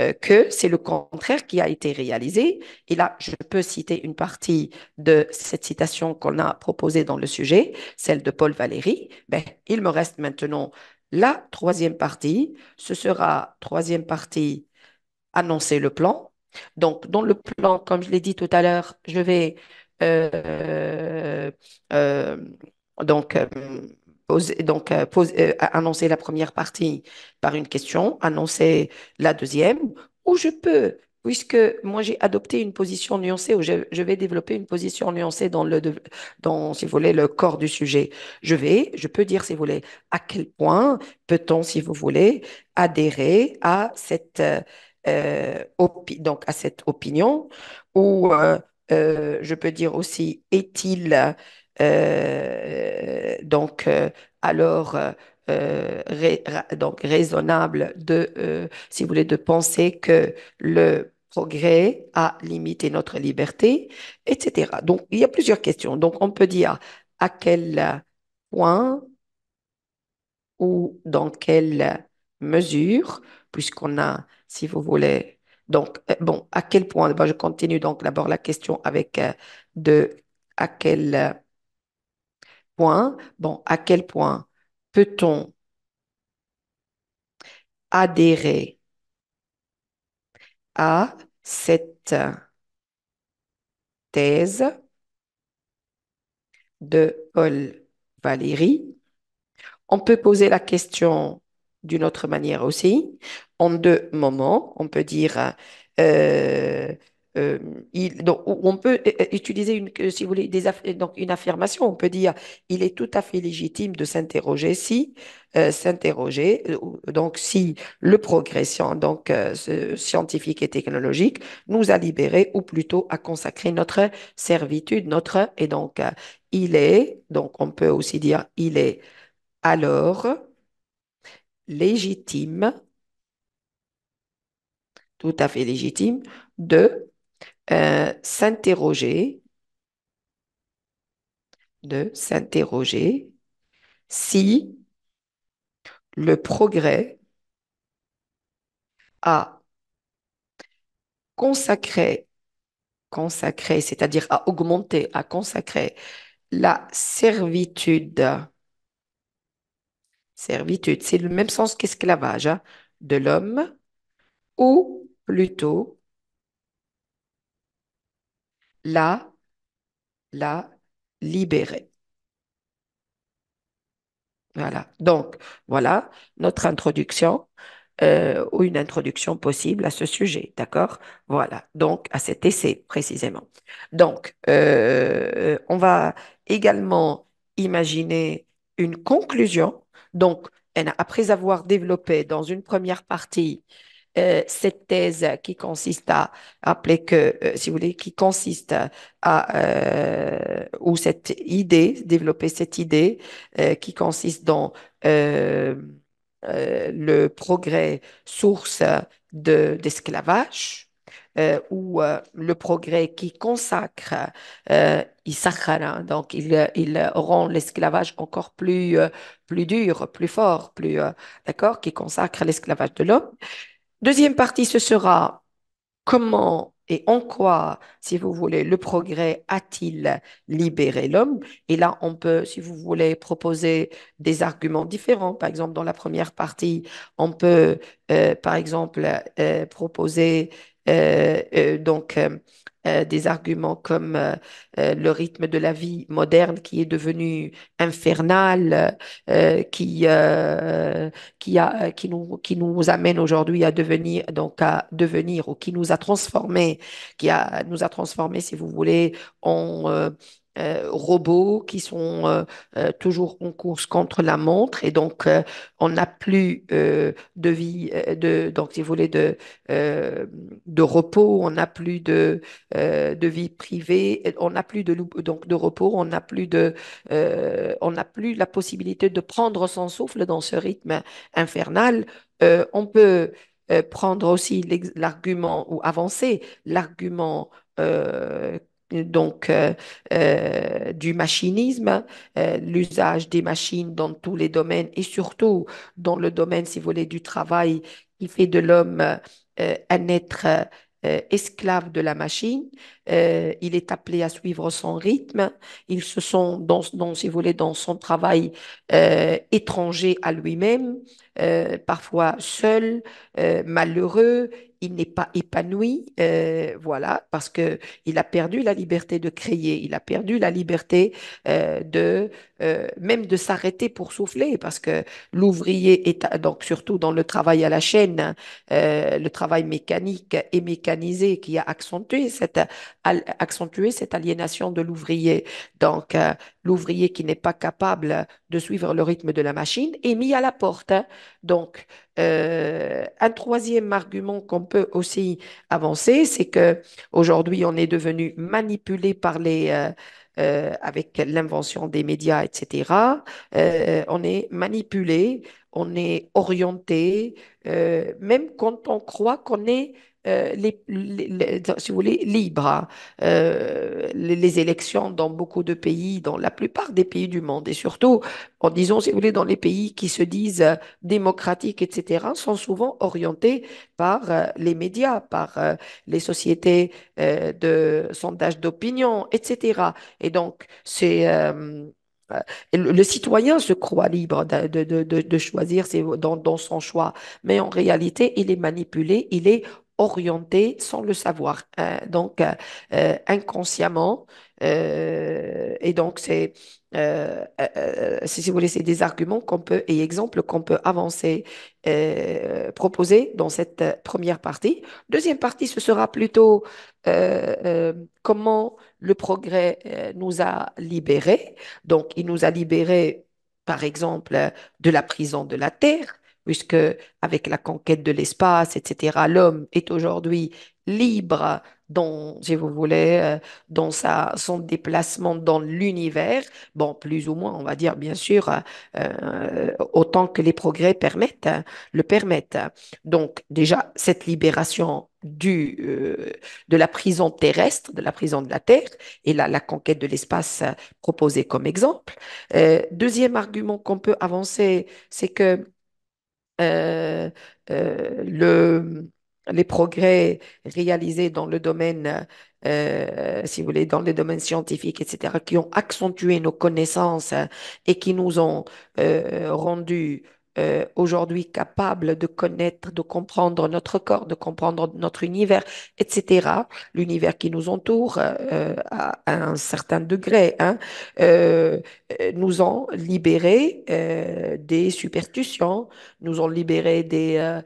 euh, que c'est le contraire qui a été réalisé. Et là, je peux citer une partie de cette citation qu'on a proposée dans le sujet, celle de Paul Valéry. Ben, il me reste maintenant la troisième partie, ce sera troisième partie, annoncer le plan. Donc, dans le plan, comme je l'ai dit tout à l'heure, je vais euh, euh, donc, euh, donc annoncer la première partie par une question, annoncer la deuxième, ou je peux puisque moi j'ai adopté une position nuancée, ou je, vais développer une position nuancée dans le, dans, si vous voulez, le corps du sujet. Je vais, je peux dire, si vous voulez, à quel point peut-on, si vous voulez, adhérer à cette, euh, euh, donc à cette opinion, ou euh, je peux dire aussi, est-il donc alors donc raisonnable de, si vous voulez, de penser que le progrès à limiter notre liberté, etc. Donc, il y a plusieurs questions. Donc, on peut dire à quel point ou dans quelle mesure, puisqu'on a, si vous voulez, donc, euh, bon, à quel point, je continue donc d'abord la question avec euh, de à quel point, bon, à quel point peut-on adhérer à cette thèse de Paul Valéry. On peut poser la question d'une autre manière aussi, en deux moments. On peut dire euh, euh, on peut euh, euh, utiliser une, si vous voulez, donc une affirmation. On peut dire, il est tout à fait légitime de s'interroger si, s'interroger, donc si le progrès scientifique et technologique nous a libérés ou plutôt a consacré notre servitude, notre, et donc, il est, donc on peut aussi dire, il est alors légitime, tout à fait légitime, de euh, s'interroger, de s'interroger si le progrès a consacré, consacré, c'est-à-dire à augmenter, à consacrer la servitude. Servitude, c'est le même sens qu'esclavage hein, de l'homme, ou plutôt la, la libérer. Voilà. Donc, voilà notre introduction euh, ou une introduction possible à ce sujet. D'accord Voilà. Donc, à cet essai précisément. Donc, euh, on va également imaginer une conclusion. Donc, après avoir développé dans une première partie euh, cette thèse qui consiste à appeler que, euh, si vous voulez, qui consiste à, euh, ou cette idée, développer cette idée qui consiste dans le progrès source de d'esclavage. ou le progrès qui consacre il donc il, il rend l'esclavage encore plus, plus dur, plus fort, plus, d'accord, qui consacre l'esclavage de l'homme. Deuxième partie, ce sera comment et en quoi, si vous voulez, le progrès a-t-il libéré l'homme Et là, on peut, si vous voulez, proposer des arguments différents. Par exemple, dans la première partie, on peut, euh, par exemple, euh, proposer euh, donc euh, des arguments comme euh, euh, le rythme de la vie moderne qui est devenu infernal, qui qui a qui nous qui nous amène aujourd'hui à devenir donc à devenir ou qui nous a transformé qui a nous a transformé si vous voulez en euh, robots qui sont euh, euh, toujours en course contre la montre et donc on n'a plus de vie, de, donc si vous de, de repos, on n'a plus de, de vie privée, on n'a plus de, donc, de repos, on n'a plus, de, on n'a plus la possibilité de prendre son souffle dans ce rythme infernal. on peut prendre aussi l'argument ou avancer l'argument donc euh, euh, du machinisme, euh, l'usage des machines dans tous les domaines et surtout dans le domaine, si vous voulez, du travail qui fait de l'homme un être esclave de la machine. il est appelé à suivre son rythme. Ils se sont, dans, dans si vous voulez, dans son travail étranger à lui-même, parfois seul, malheureux, il n'est pas épanoui, euh, voilà, parce que il a perdu la liberté de créer, il a perdu la liberté euh, de euh, même de s'arrêter pour souffler, parce que l'ouvrier est donc surtout dans le travail à la chaîne, euh, le travail mécanique et mécanisé qui a accentué cette accentué cette aliénation de l'ouvrier. Donc euh, l'ouvrier qui n'est pas capable de suivre le rythme de la machine est mis à la porte. Donc un troisième argument qu'on peut aussi avancer, c'est que aujourd'hui on est devenu manipulé par les euh, avec l'invention des médias, etc., euh, on est manipulé, on est orienté, euh, même quand on croit qu'on est euh, les, si vous voulez, libres, hein. euh, les, élections dans beaucoup de pays, dans la plupart des pays du monde, et surtout, en disant si vous voulez, dans les pays qui se disent euh, démocratiques, etc., sont souvent orientés par les médias, par les sociétés de sondage d'opinion, etc. Et donc, c'est le, citoyen se croit libre de, choisir dans, son choix, mais en réalité, il est manipulé, il est orienté sans le savoir, hein. donc euh, euh, inconsciemment. Euh, et donc, c'est, si vous voulez, des arguments qu'on peut et exemples qu'on peut avancer, proposer dans cette première partie. Deuxième partie, ce sera plutôt comment le progrès nous a libérés. Donc, il nous a libérés, par exemple, de la prison de la terre puisque avec la conquête de l'espace, etc., l'homme est aujourd'hui libre dans, si vous voulez, euh, dans sa, son déplacement dans l'univers, bon, plus ou moins, on va dire, bien sûr, euh, euh, autant que les progrès permettent, le permettent. Donc, déjà, cette libération du, de la prison terrestre, de la prison de la Terre, et la, la conquête de l'espace proposée comme exemple. deuxième argument qu'on peut avancer, c'est que euh, euh, le, les progrès réalisés dans le domaine, euh, si vous voulez, dans les domaines scientifiques, etc., qui ont accentué nos connaissances et qui nous ont euh, rendus euh, aujourd'hui capables de connaître, de comprendre notre corps, de comprendre notre univers, etc., l'univers qui nous entoure euh, à un certain degré, hein, euh, nous ont libérés des superstitions, nous ont libérés des,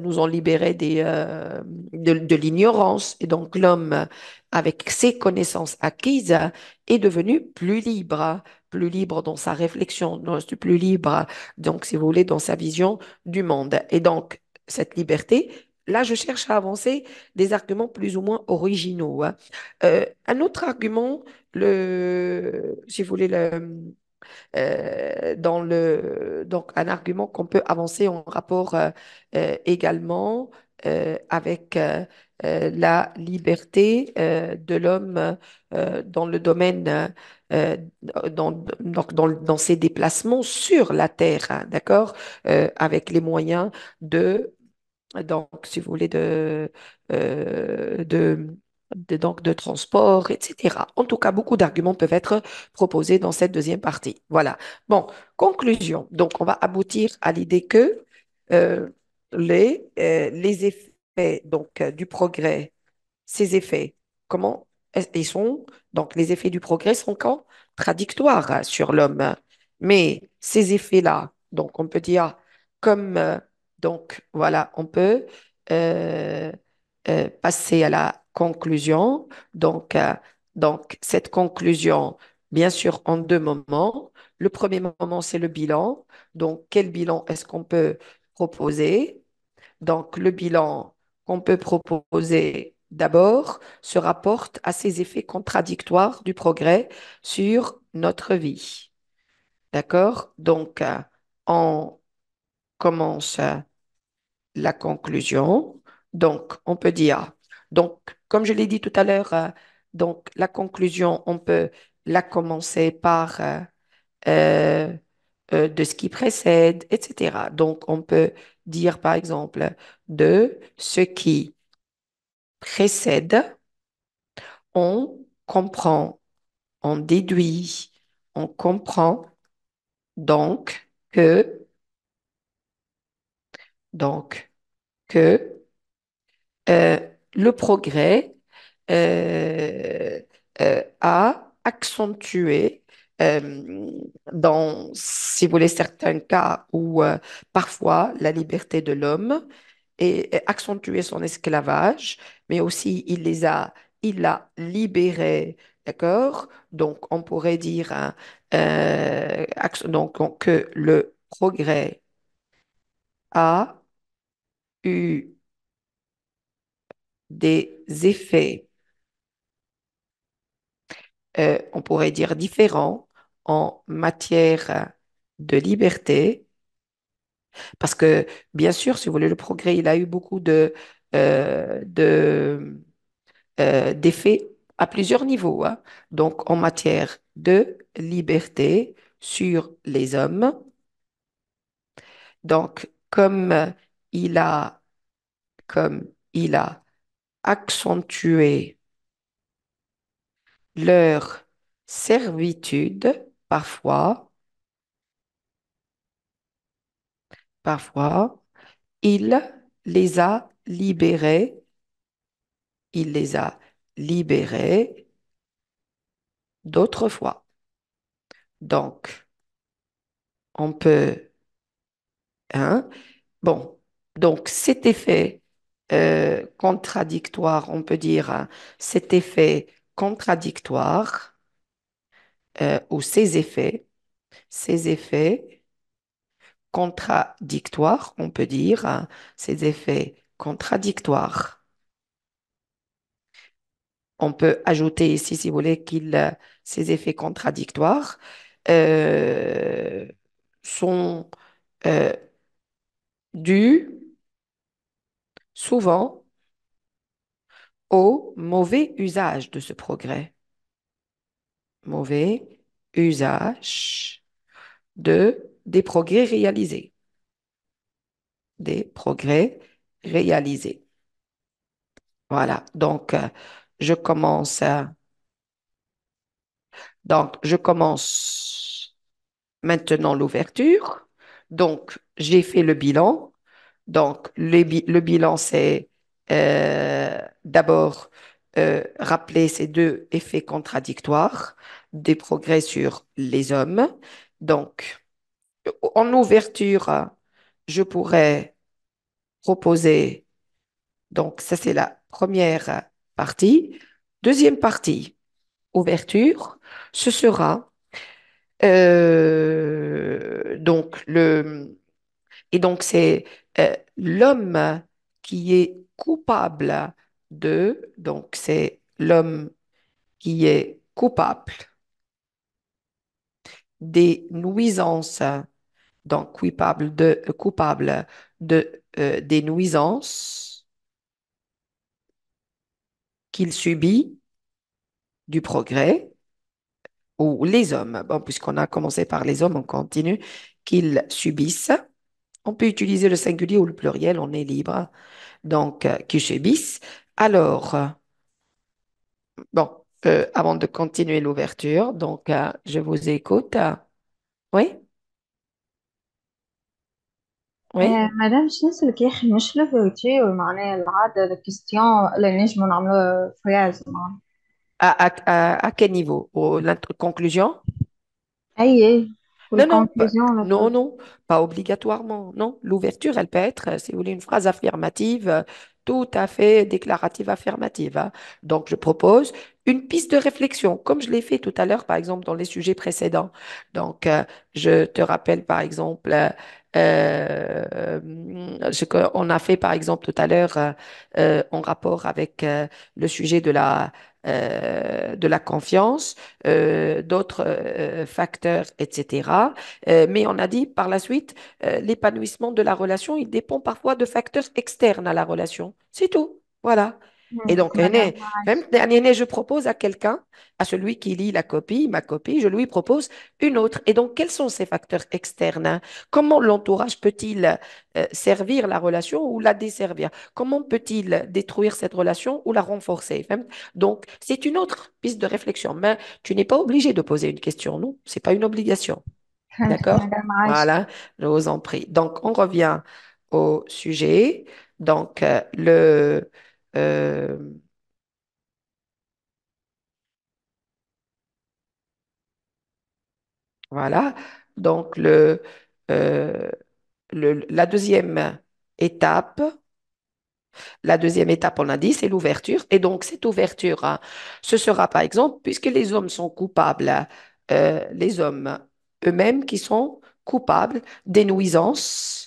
nous ont des, de, de l'ignorance. Et donc l'homme, avec ses connaissances acquises, est devenu plus libre, plus libre dans sa réflexion, plus libre, donc si vous voulez, dans sa vision du monde. Et donc, cette liberté, là, je cherche à avancer des arguments plus ou moins originaux. Hein. Euh, un autre argument, le, si vous voulez, le, euh, dans le, donc un argument qu'on peut avancer en rapport euh, également avec euh, la liberté euh, de l'homme euh, dans le domaine dans, ses déplacements sur la terre, hein, d'accord, avec les moyens de, donc, si vous voulez, de, donc, de transport, etc. En tout cas, beaucoup d'arguments peuvent être proposés dans cette deuxième partie. Voilà. Bon, conclusion. Donc, on va aboutir à l'idée que les, les effets donc euh, du progrès, ces effets, comment ils sont Donc les effets du progrès sont quand contradictoires hein, sur l'homme, mais ces effets-là, donc on peut dire comme euh, donc voilà, on peut euh, passer à la conclusion. Donc donc cette conclusion, bien sûr, en deux moments. Le premier moment, c'est le bilan. Donc, quel bilan est-ce qu'on peut proposer Donc, le bilan, qu'on peut proposer d'abord se rapporte à ces effets contradictoires du progrès sur notre vie. D'accord Donc, euh, on commence euh, la conclusion. Donc, on peut dire, donc, comme je l'ai dit tout à l'heure, euh, donc la conclusion, on peut la commencer par de ce qui précède, etc. Donc, on peut dire par exemple de ce qui précède, on comprend, on déduit, on comprend donc que, donc que euh, le progrès euh, euh, a accentué euh, dans, si vous voulez, certains cas où euh, parfois la liberté de l'homme est son esclavage, mais aussi il les a, il l'a libéré, d'accord Donc on pourrait dire euh, donc, que le progrès a eu des effets, on pourrait dire différents, en matière de liberté, parce que bien sûr, si vous voulez, le progrès, il a eu beaucoup de, euh, euh, d'effets à plusieurs niveaux. Hein. Donc, en matière de liberté sur les hommes. Donc, comme il a, comme il a accentué leur servitude, Parfois, parfois, il les a libérés, il les a libérés d'autres fois. Donc, on peut, hein, bon, donc cet effet euh, contradictoire, on peut dire hein, cet effet contradictoire euh, ou ses effets, ses effets contradictoires, on peut dire, hein, ses effets contradictoires. On peut ajouter ici, si vous voulez, qu'il ces euh, effets contradictoires euh, sont dus souvent au mauvais usage de ce progrès mauvais usage de des progrès réalisés. Des progrès réalisés. Voilà, donc euh, je commence. Euh, donc je commence maintenant l'ouverture. Donc j'ai fait le bilan. Donc le, bilan c'est euh, d'abord rappeler ces deux effets contradictoires des progrès sur les hommes. Donc, en ouverture, je pourrais proposer, donc ça c'est la première partie. Deuxième partie, ouverture, ce sera euh, donc le et donc c'est euh, l'homme qui est coupable de donc c'est l'homme qui est coupable des nuisances. Donc, coupable de, euh, coupable de, euh, des nuisances qu'il subit du progrès ou les hommes, bon, puisqu'on a commencé par les hommes, on continue, qu'ils subissent. On peut utiliser le singulier ou le pluriel, on est libre. Donc, euh, qu'ils subissent. Alors, bon, euh, avant de continuer l'ouverture. Donc, euh, je vous écoute. Oui oui. À, à, à, à quel niveau? Au- la conclusion? Non, non, pas- non, pas obligatoirement. Non, l'ouverture, elle peut être, euh, si vous voulez, une phrase affirmative, tout à fait déclarative affirmative. Hein. Donc, je propose une piste de réflexion, comme je l'ai fait tout à l'heure, par exemple, dans les sujets précédents. Donc, euh, je te rappelle, par exemple, euh, euh, ce qu'on a fait, par exemple, tout à l'heure en rapport avec le sujet de la, de la confiance, d'autres facteurs, etc. mais on a dit par la suite, l'épanouissement de la relation, il dépend parfois de facteurs externes à la relation. C'est tout. Voilà. Et mm. donc, même je propose à quelqu'un, à celui qui lit la copie, ma copie, je lui propose une autre. Et donc, quels sont ces facteurs externes hein? Comment l'entourage peut-il euh, servir la relation ou la desservir Comment peut-il détruire cette relation ou la renforcer Donc, c'est une autre piste de réflexion. Mais tu n'es pas obligé de poser une question, non C'est pas une obligation. D'accord Voilà, je vous en prie. Donc, on revient au sujet. Donc, euh, le euh, voilà. Donc, euh, le, la deuxième étape, la deuxième étape, on a dit, c'est l'ouverture. Et donc, cette ouverture, hein, ce sera par exemple, puisque les hommes sont coupables, euh, les hommes eux-mêmes qui sont coupables des nuisances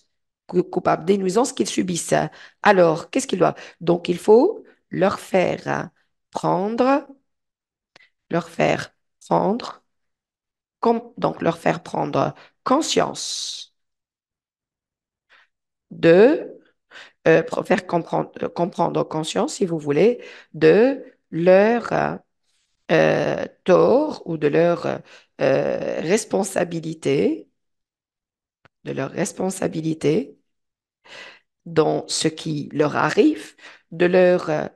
coupables des nuisances qu'ils subissent. Alors, qu'est-ce qu'il doit? Donc, il faut leur faire prendre, leur faire prendre, donc leur faire prendre conscience de, euh, faire comprendre, euh, comprendre conscience, si vous voulez, de leur euh, tort ou de leur responsabilité, de leur responsabilité dans ce qui leur arrive, de leur euh,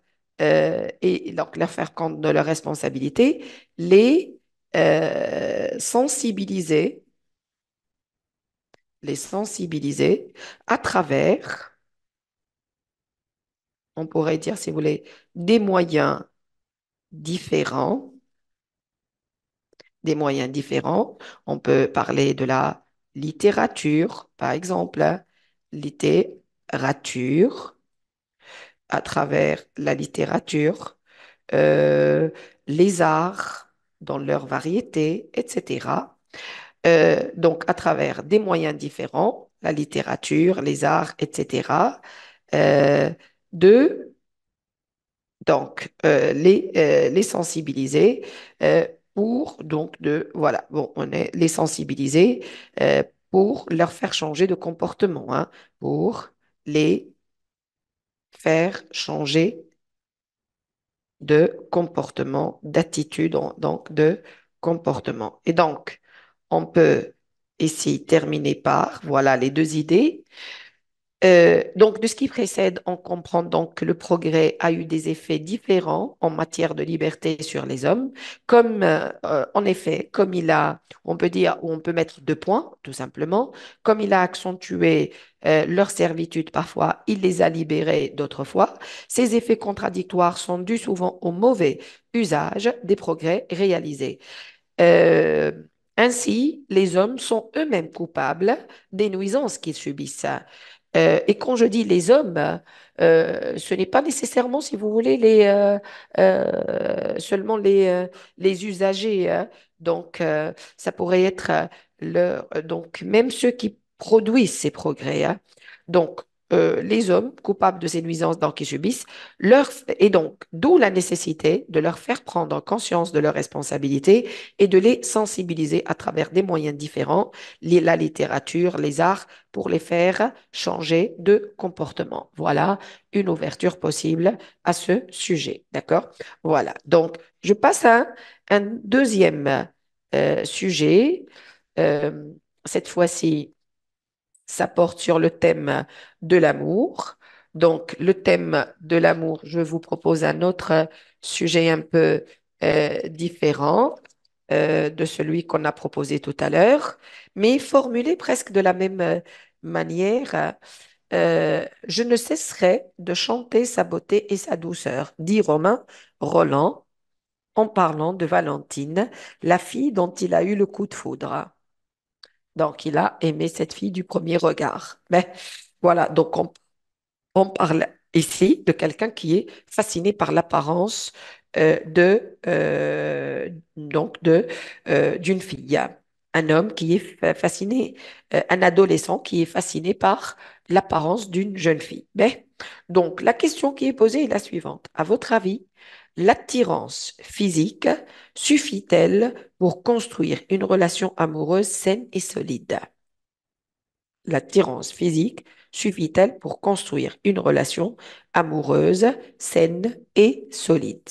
euh, et donc leur faire compte de leurs responsabilités, les euh, sensibiliser, les sensibiliser à travers, on pourrait dire si vous voulez, des moyens différents des moyens différents. On peut parler de la littérature, par exemple, hein littérature, à travers la littérature, euh, les arts dans leur variété, etc. Euh, donc, à travers des moyens différents, la littérature, les arts, etc. Euh, de donc les, les sensibiliser pour donc de voilà bon on est les sensibiliser pour leur faire changer de comportement, hein, pour les faire changer de comportement, d'attitude, donc de comportement. Et donc, on peut ici terminer par, voilà les deux idées, euh, donc, de ce qui précède, on comprend donc que le progrès a eu des effets différents en matière de liberté sur les hommes, comme, euh, en effet, comme il a, on peut dire, ou on peut mettre deux points, tout simplement, comme il a accentué euh, leur servitude parfois, il les a libérés d'autres fois. Ces effets contradictoires sont dus souvent au mauvais usage des progrès réalisés. ainsi, les hommes sont eux-mêmes coupables des nuisances qu'ils subissent. Euh, et quand je dis les hommes, euh, ce n'est pas nécessairement, si vous voulez, les, euh, seulement les, usagers. Hein. Donc, ça pourrait être le, donc même ceux qui produisent ces progrès. Hein. Donc, euh, les hommes coupables de ces nuisances qui qu'ils subissent, leur, et donc d'où la nécessité de leur faire prendre conscience de leurs responsabilités et de les sensibiliser à travers des moyens différents, la littérature, les arts, pour les faire changer de comportement. Voilà une ouverture possible à ce sujet. D'accord Voilà. Donc, je passe à un deuxième euh, sujet. Euh, cette fois-ci, ça porte sur le thème de l'amour. Donc, le thème de l'amour, je vous propose un autre sujet un peu euh, différent euh, de celui qu'on a proposé tout à l'heure, mais formulé presque de la même euh, manière. je ne cesserai de chanter sa beauté et sa douceur, dit Romain Roland en parlant de Valentine, la fille dont il a eu le coup de foudre. Donc, il a aimé cette fille du premier regard. Mais voilà, donc on, parle ici de quelqu'un qui est fasciné par l'apparence euh, de euh, donc de euh, d'une fille, un homme qui est fasciné, un adolescent qui est fasciné par l'apparence d'une jeune fille. Mais donc la question qui est posée est la suivante à votre avis, L'attirance physique suffit-elle pour construire une relation amoureuse saine et solide L'attirance physique suffit-elle pour construire une relation amoureuse saine et solide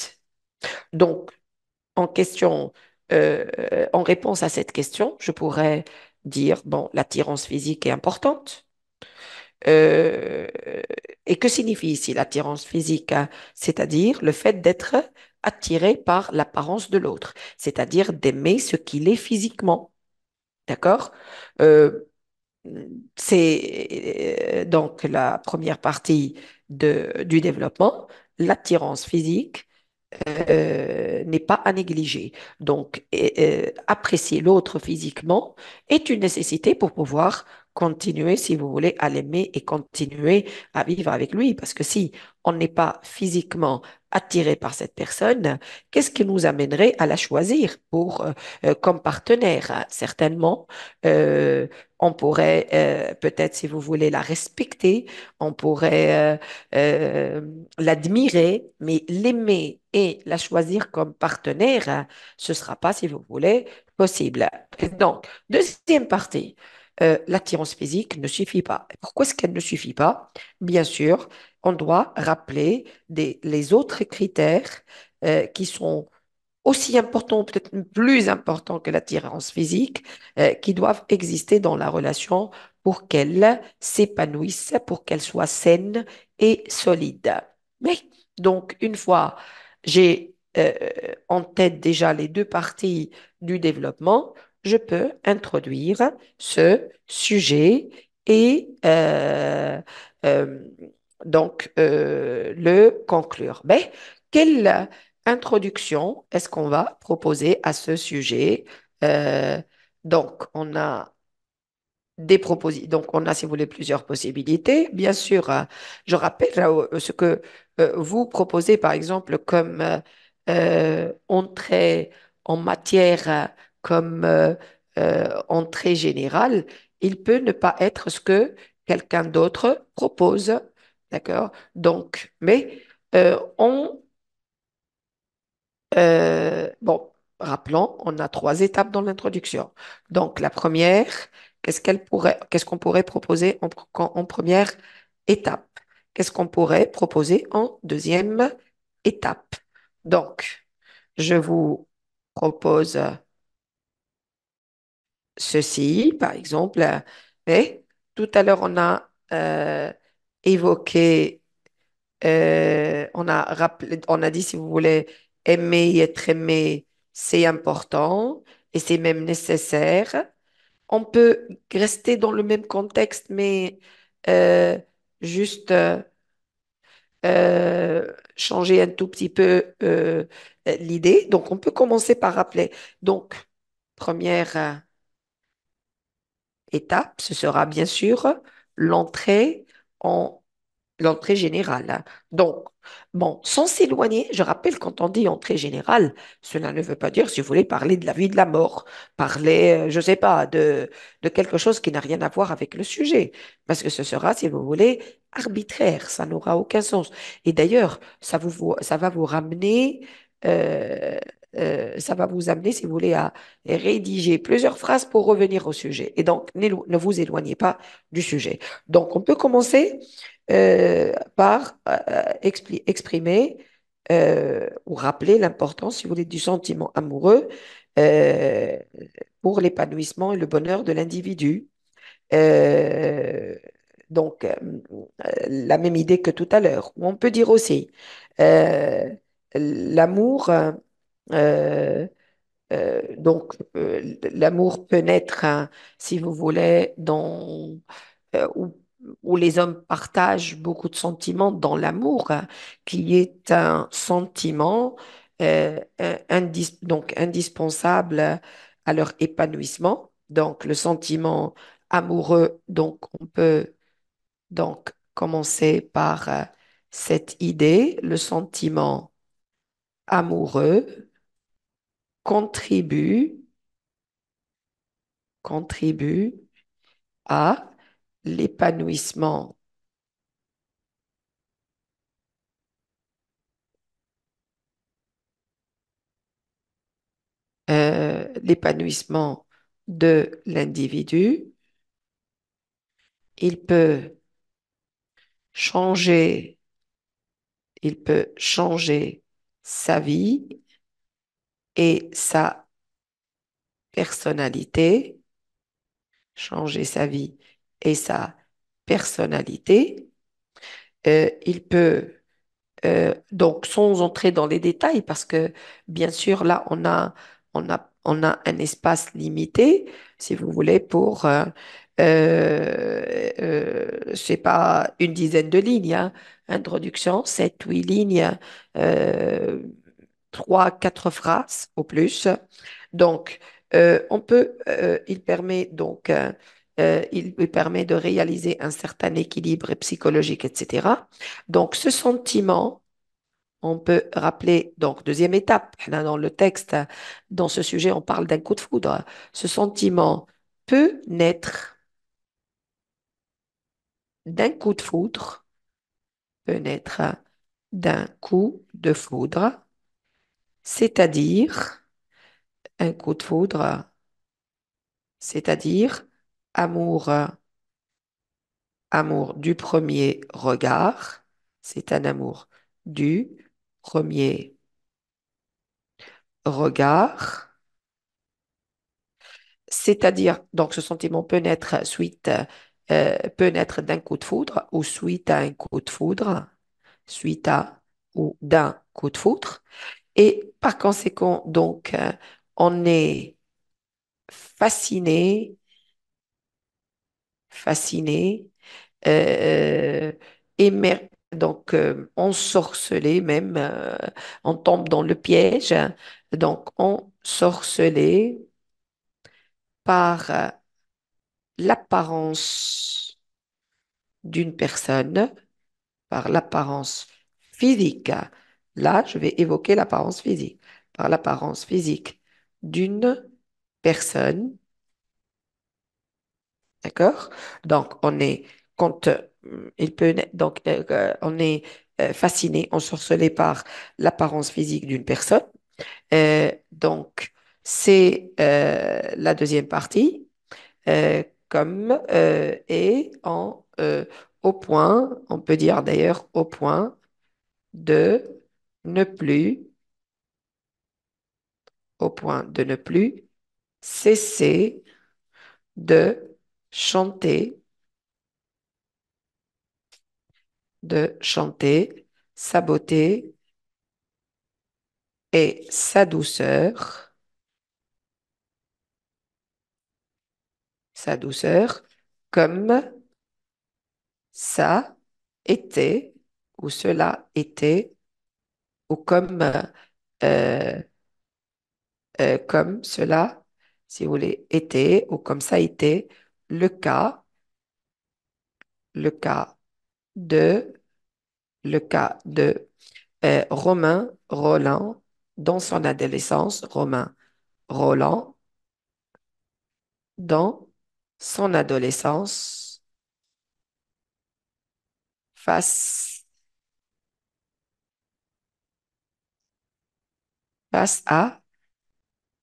Donc, en question, euh, en réponse à cette question, je pourrais dire bon, l'attirance physique est importante, euh, et que signifie ici l'attirance physique hein? C'est-à-dire le fait d'être attiré par l'apparence de l'autre, c'est-à-dire d'aimer ce qu'il est physiquement. D'accord euh, C'est euh, donc la première partie de, du développement, l'attirance physique. n'est pas à négliger. Donc, apprécier l'autre physiquement est une nécessité pour pouvoir continuer, si vous voulez, à l'aimer et continuer à vivre avec lui. Parce que si on n'est pas physiquement attiré par cette personne, qu'est-ce qui nous amènerait à la choisir pour euh, euh, comme partenaire Certainement, euh, on pourrait peut-être, si vous voulez, la respecter, on pourrait l'admirer, mais l'aimer et la choisir comme partenaire, ce sera pas, si vous voulez, possible. Donc, deuxième partie. Euh, l'attirance physique ne suffit pas. Pourquoi est-ce qu'elle ne suffit pas Bien sûr, on doit rappeler les autres critères euh, qui sont aussi importants, peut-être plus importants que l'attirance physique, euh, qui doivent exister dans la relation pour qu'elle s'épanouisse, pour qu'elle soit saine et solide. Mais donc, une fois j'ai en tête déjà les deux parties du développement, je peux introduire ce sujet et euh, euh, donc euh, le conclure. Mais quelle introduction est-ce qu'on va proposer à ce sujet Donc, on a des propositions. Donc, on a, si vous voulez, plusieurs possibilités. Bien sûr, je rappelle ce que vous proposez, par exemple, comme entrée en matière comme euh, euh, entrée générale, il peut ne pas être ce que quelqu'un d'autre propose. D'accord Donc, mais euh, on. bon, rappelons, on a trois étapes dans l'introduction. Donc, la première, qu'est-ce qu'elle qu'est-ce qu'on pourrait proposer en première étape Qu'est-ce qu'on pourrait proposer en deuxième étape Donc, je vous propose ceci, par exemple. Euh, mais tout à l'heure, on a euh, évoqué, euh, on a rappelé, on a dit, si vous voulez, aimer et être aimé, c'est important et c'est même nécessaire. On peut rester dans le même contexte, mais juste changer un tout petit peu l'idée. Donc, on peut commencer par rappeler. Donc, première étape, ce sera bien sûr l'entrée en l'entrée générale. Donc, bon, sans s'éloigner, je rappelle quand on dit entrée générale, cela ne veut pas dire si vous voulez parler de la vie de la mort, parler, euh, je ne sais pas, de, quelque chose qui n'a rien à voir avec le sujet, parce que ce sera, si vous voulez, arbitraire, ça n'aura aucun sens. Et d'ailleurs, ça, vous, ça va vous ramener... Euh, euh, ça va vous amener, si vous voulez, à rédiger plusieurs phrases pour revenir au sujet. Et donc, ne vous éloignez pas du sujet. Donc, on peut commencer euh, par euh, exprimer ou rappeler l'importance, si vous voulez, du sentiment amoureux pour l'épanouissement et le bonheur de l'individu. Donc, la même idée que tout à l'heure. On peut dire aussi, l'amour euh, euh, donc, euh, l'amour peut naître, hein, si vous voulez, dans, où, les hommes partagent beaucoup de sentiments dans l'amour, hein, qui est un sentiment donc indispensable à leur épanouissement. Donc, le sentiment amoureux, donc on peut donc commencer par cette idée, le sentiment amoureux contribue, contribue à l'épanouissement euh, l'épanouissement de l'individu. Il peut changer, il peut changer sa vie et sa personnalité, changer sa vie et sa personnalité. Euh, il peut, euh, donc sans entrer dans les détails, parce que bien sûr, là, on a, on a, on a un espace limité, si vous voulez, pour, euh, euh c'est pas une dizaine de lignes, hein. introduction, sept, huit lignes trois, quatre phrases au plus. Donc, euh, on peut, euh, il permet donc, euh, il permet de réaliser un certain équilibre psychologique, etc. Donc, ce sentiment, on peut rappeler, donc, deuxième étape, dans le texte, dans ce sujet, on parle d'un coup de foudre. Ce sentiment peut naître d'un coup de foudre, peut naître d'un coup de foudre c'est-à-dire un coup de foudre, c'est-à-dire amour, amour du premier regard, c'est un amour du premier regard. C'est-à-dire, donc ce sentiment peut naître suite, euh, peut naître d'un coup de foudre ou suite à un coup de foudre, suite à ou d'un coup de foudre. Et par conséquent, donc, euh, on est fasciné, fasciné, euh, donc ensorcelé euh, même, euh, on tombe dans le piège, donc ensorcelé par l'apparence d'une personne, par l'apparence physique Là, je vais évoquer l'apparence physique. Par l'apparence physique d'une personne. D'accord? Donc, on est, quand euh, il peut, donc, euh, euh, on est fasciné, ensorcelé par l'apparence physique d'une personne. donc, c'est la deuxième partie, comme, et en, au point, on peut dire d'ailleurs au point de ne plus, au point de ne plus cesser de chanter, de chanter sa beauté et sa douceur, sa douceur comme ça était ou cela était ou comme, euh, euh, euh, comme cela, si vous voulez, était ou comme ça était le cas, le cas de, le cas de Romain Roland dans son adolescence, Romain Roland dans son adolescence face face à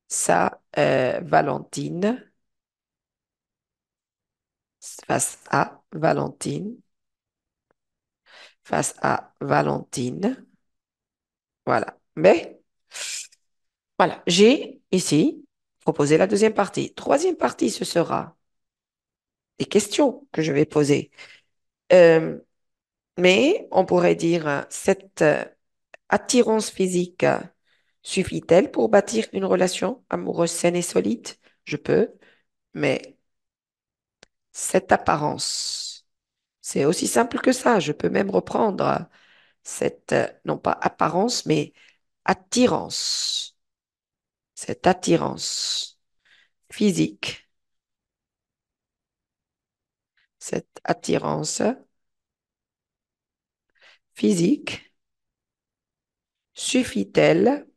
sa euh, Valentine, face à Valentine, face à Valentine. Voilà. Mais voilà, j'ai ici proposé la deuxième partie. Troisième partie, ce sera des questions que je vais poser. Euh, mais on pourrait dire euh, cette attirance physique Suffit-elle pour bâtir une relation amoureuse saine et solide Je peux, mais cette apparence, c'est aussi simple que ça. Je peux même reprendre euh, cette, euh, non pas apparence, mais attirance. Cette attirance physique. Cette attirance physique suffit-elle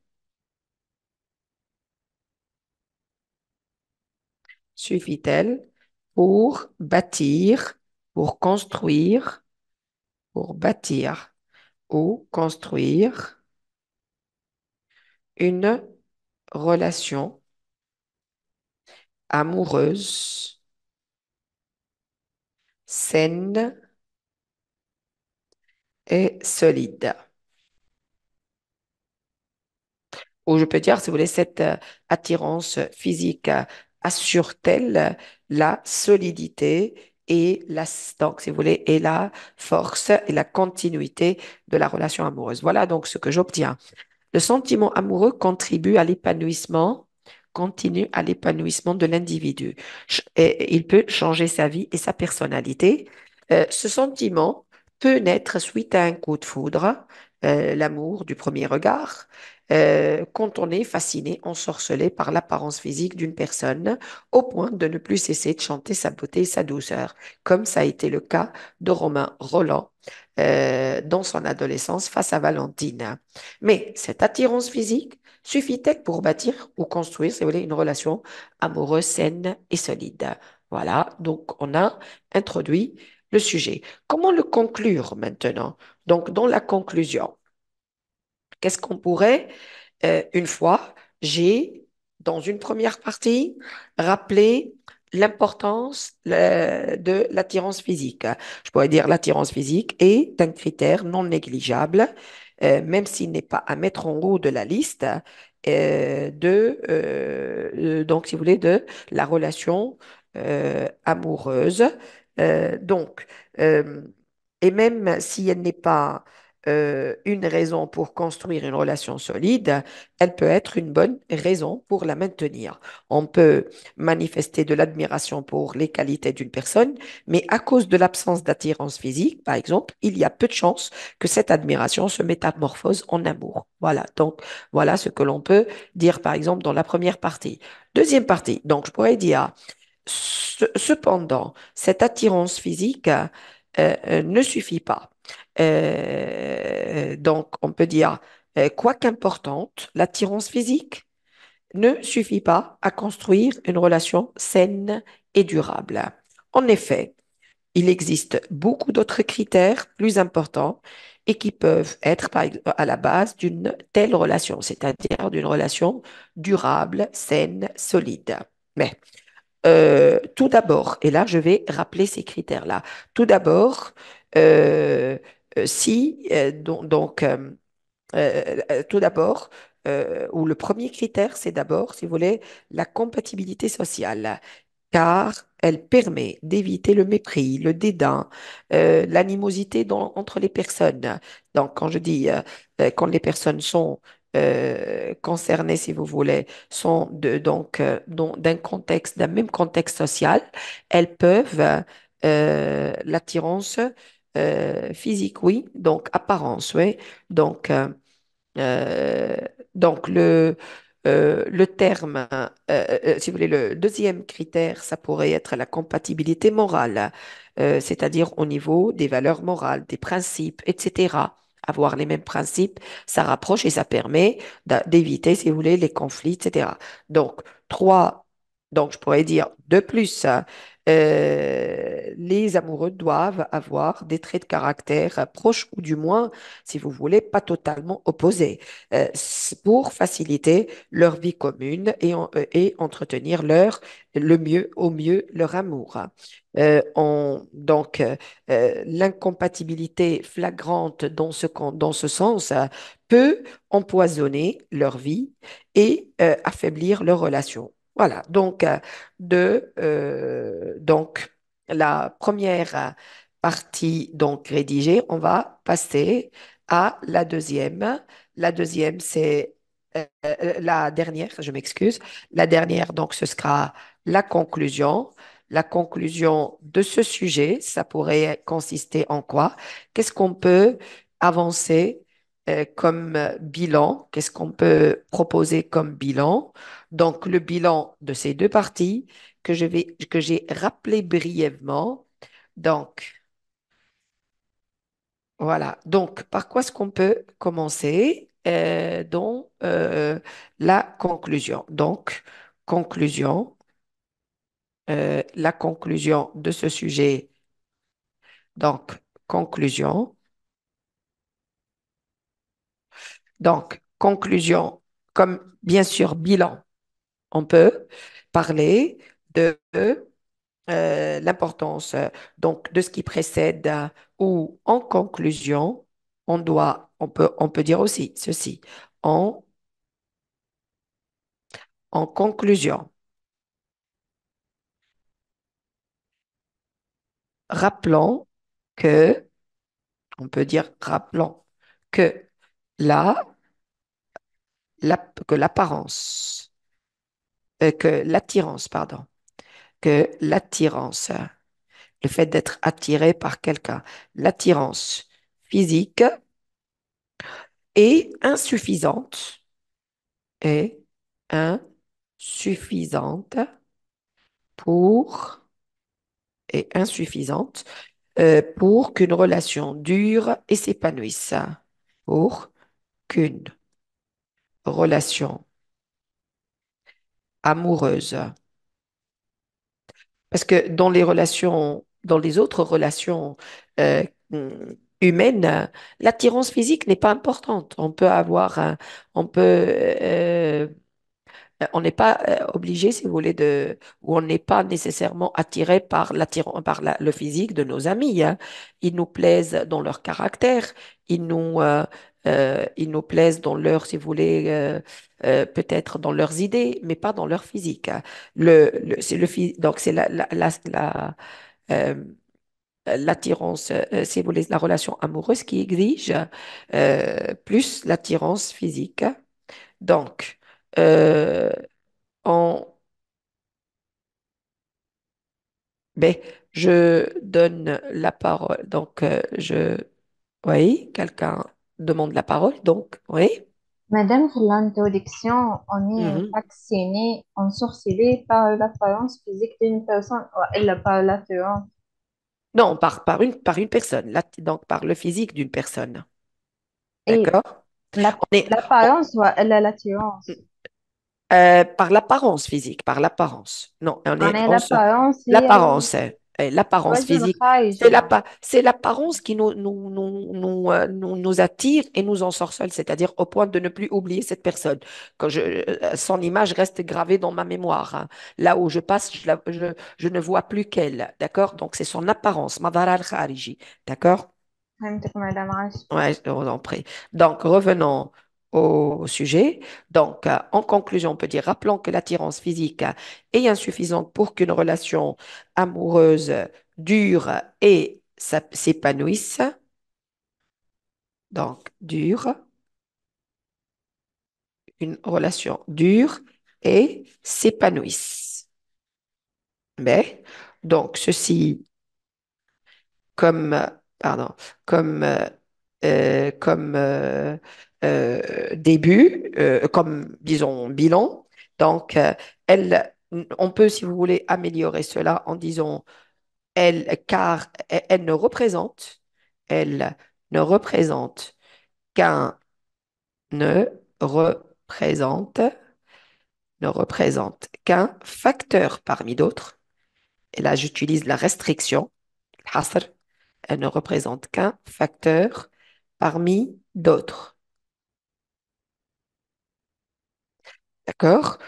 suffit-elle pour bâtir, pour construire, pour bâtir ou construire une relation amoureuse, saine et solide. Ou je peux dire, si vous voulez, cette euh, attirance physique euh, assure-t-elle la solidité et la, si vous voulez, et la force et la continuité de la relation amoureuse. Voilà donc ce que j'obtiens. Le sentiment amoureux contribue à l'épanouissement continue à l'épanouissement de l'individu. il peut changer sa vie et sa personnalité. Euh, ce sentiment peut naître suite à un coup de foudre, euh, l'amour du premier regard, euh, quand on est fasciné, ensorcelé par l'apparence physique d'une personne, au point de ne plus cesser de chanter sa beauté et sa douceur, comme ça a été le cas de Romain Roland euh, dans son adolescence face à Valentine. Mais cette attirance physique suffit-elle pour bâtir ou construire, si vous voulez, une relation amoureuse saine et solide Voilà, donc on a introduit le sujet. Comment le conclure maintenant Donc, dans la conclusion, Qu'est-ce qu'on pourrait, euh, une fois, j'ai, dans une première partie, rappelé l'importance de l'attirance physique. Je pourrais dire l'attirance physique est un critère non négligeable, euh, même s'il n'est pas à mettre en haut de la liste euh, de donc si vous voulez de la relation amoureuse. donc et même si elle n'est pas euh, une raison pour construire une relation solide, elle peut être une bonne raison pour la maintenir. On peut manifester de l'admiration pour les qualités d'une personne, mais à cause de l'absence d'attirance physique, par exemple, il y a peu de chances que cette admiration se métamorphose en amour. Voilà, donc voilà ce que l'on peut dire, par exemple, dans la première partie. Deuxième partie, donc je pourrais dire, cependant, cette attirance physique euh, euh, ne suffit pas euh, donc, on peut dire, euh, quoi qu'importante, l'attirance physique ne suffit pas à construire une relation saine et durable. En effet, il existe beaucoup d'autres critères plus importants et qui peuvent être à la base d'une telle relation, c'est-à-dire d'une relation durable, saine, solide. Mais euh, tout d'abord, et là je vais rappeler ces critères-là, tout d'abord, euh, euh, si, donc, tout d'abord, ou le premier critère, c'est d'abord, si vous voulez, la compatibilité sociale, car elle permet d'éviter le mépris, le dédain, l'animosité entre les personnes. Donc, quand je dis quand les personnes sont euh, concernées si vous voulez, sont donc euh, d'un contexte, d'un même contexte social, elles peuvent euh, l'attirance physique, oui, donc apparence, oui, donc donc le terme, si vous voulez, le deuxième critère, ça pourrait être la compatibilité morale, c'est-à-dire au niveau des valeurs morales, des principes, etc avoir les mêmes principes, ça rapproche et ça permet d'éviter, si vous voulez, les conflits, etc. Donc, trois, donc je pourrais dire de plus, hein, euh, les amoureux doivent avoir des traits de caractère proches ou du moins, si vous voulez, pas totalement opposés euh, pour faciliter leur vie commune euh, et, entretenir leur, le mieux, au mieux, leur amour. donc, l'incompatibilité flagrante dans ce, sens peut empoisonner leur vie et affaiblir leur relation. Voilà, donc, euh, de, euh, donc la première euh, partie donc rédigée, on va passer à la deuxième. La deuxième, c'est la dernière, je m'excuse. La dernière, donc, ce sera la conclusion. La conclusion de ce sujet, ça pourrait consister en quoi Qu'est-ce qu'on peut avancer comme bilan Qu'est-ce qu'on peut proposer comme bilan donc, le bilan de ces deux parties que je vais, que j'ai rappelé brièvement. Donc, voilà. Donc, par quoi est-ce qu'on peut commencer euh, Donc, euh, la conclusion? Donc, conclusion. Euh, la conclusion de ce sujet. Donc, conclusion. Donc, conclusion, comme bien sûr bilan on peut parler de euh, l'importance donc de ce qui précède ou en conclusion, on doit, on peut, on peut dire aussi ceci en en conclusion. Rappelons que, on peut dire rappelons que la, que l'apparence euh, que l'attirance, pardon, que l'attirance, le fait d'être attiré par quelqu'un, l'attirance physique est insuffisante, est insuffisante pour est insuffisante euh, pour qu'une relation dure et s'épanouisse. Pour qu'une relation amoureuse. Parce que dans les relations, dans les autres relations euh, humaines, l'attirance physique n'est pas importante. On peut avoir, on peut, euh, on n'est pas euh, obligé, si vous voulez, de, ou on n'est pas nécessairement attiré par par le physique de nos amis. Hein. Ils nous plaisent dans leur caractère, ils nous, euh, ils nous plaisent dans leur, si vous voulez, euh, euh, peut-être dans leurs idées, mais pas dans leur physique. Hein. Le, c'est le donc c'est la, l'attirance, si vous voulez, la relation amoureuse qui exige plus l'attirance physique. Donc, en Mais ben, je donne la parole. Donc, je. Oui, quelqu'un demande la parole, donc, oui. Madame, l'introduction, on est mm on vacciné, ensorcelé par l'apparence physique d'une personne, oh, elle par l'attirance Non, par, par, une, par une personne, là, donc par le physique d'une personne. D'accord? L'apparence, la, elle a l'attirance. Mm. Euh, par l'apparence physique, par l'apparence. Non, on, l'apparence. L'apparence l'apparence physique. C'est l'apparence qui nous, nous, nous, euh, attire et nous ensorcelle, c'est-à-dire au point de ne plus oublier cette personne. Quand je, euh, son image reste gravée dans ma mémoire. Hein. Là où je passe, je, ne vois plus qu'elle. D'accord Donc, c'est son apparence. D'accord Oui, je vous en prie. Donc, revenons au sujet. Donc, euh, en conclusion, on peut dire, rappelons que l'attirance physique est insuffisante pour qu'une relation amoureuse dure et s'épanouisse. Donc, dure. Une relation dure et s'épanouisse. Mais, donc, ceci comme, euh, pardon, comme, euh, comme euh, début, euh, comme disons bilan. Donc, euh, elle, on peut, si vous voulez, améliorer cela en disant elle, car elle ne représente, elle ne représente qu'un ne représente, ne représente qu'un facteur parmi d'autres. Et là, j'utilise la restriction, hasr, elle ne représente qu'un facteur parmi d'autres. D'accord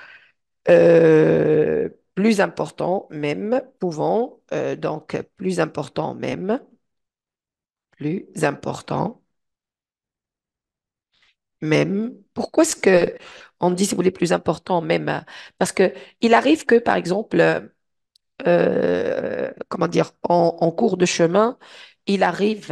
euh, Plus important même, pouvant, euh, donc plus important même, plus important même. Pourquoi est-ce que on dit si vous voulez plus important même hein Parce que il arrive que par exemple, euh, comment dire, en, cours de chemin, il arrive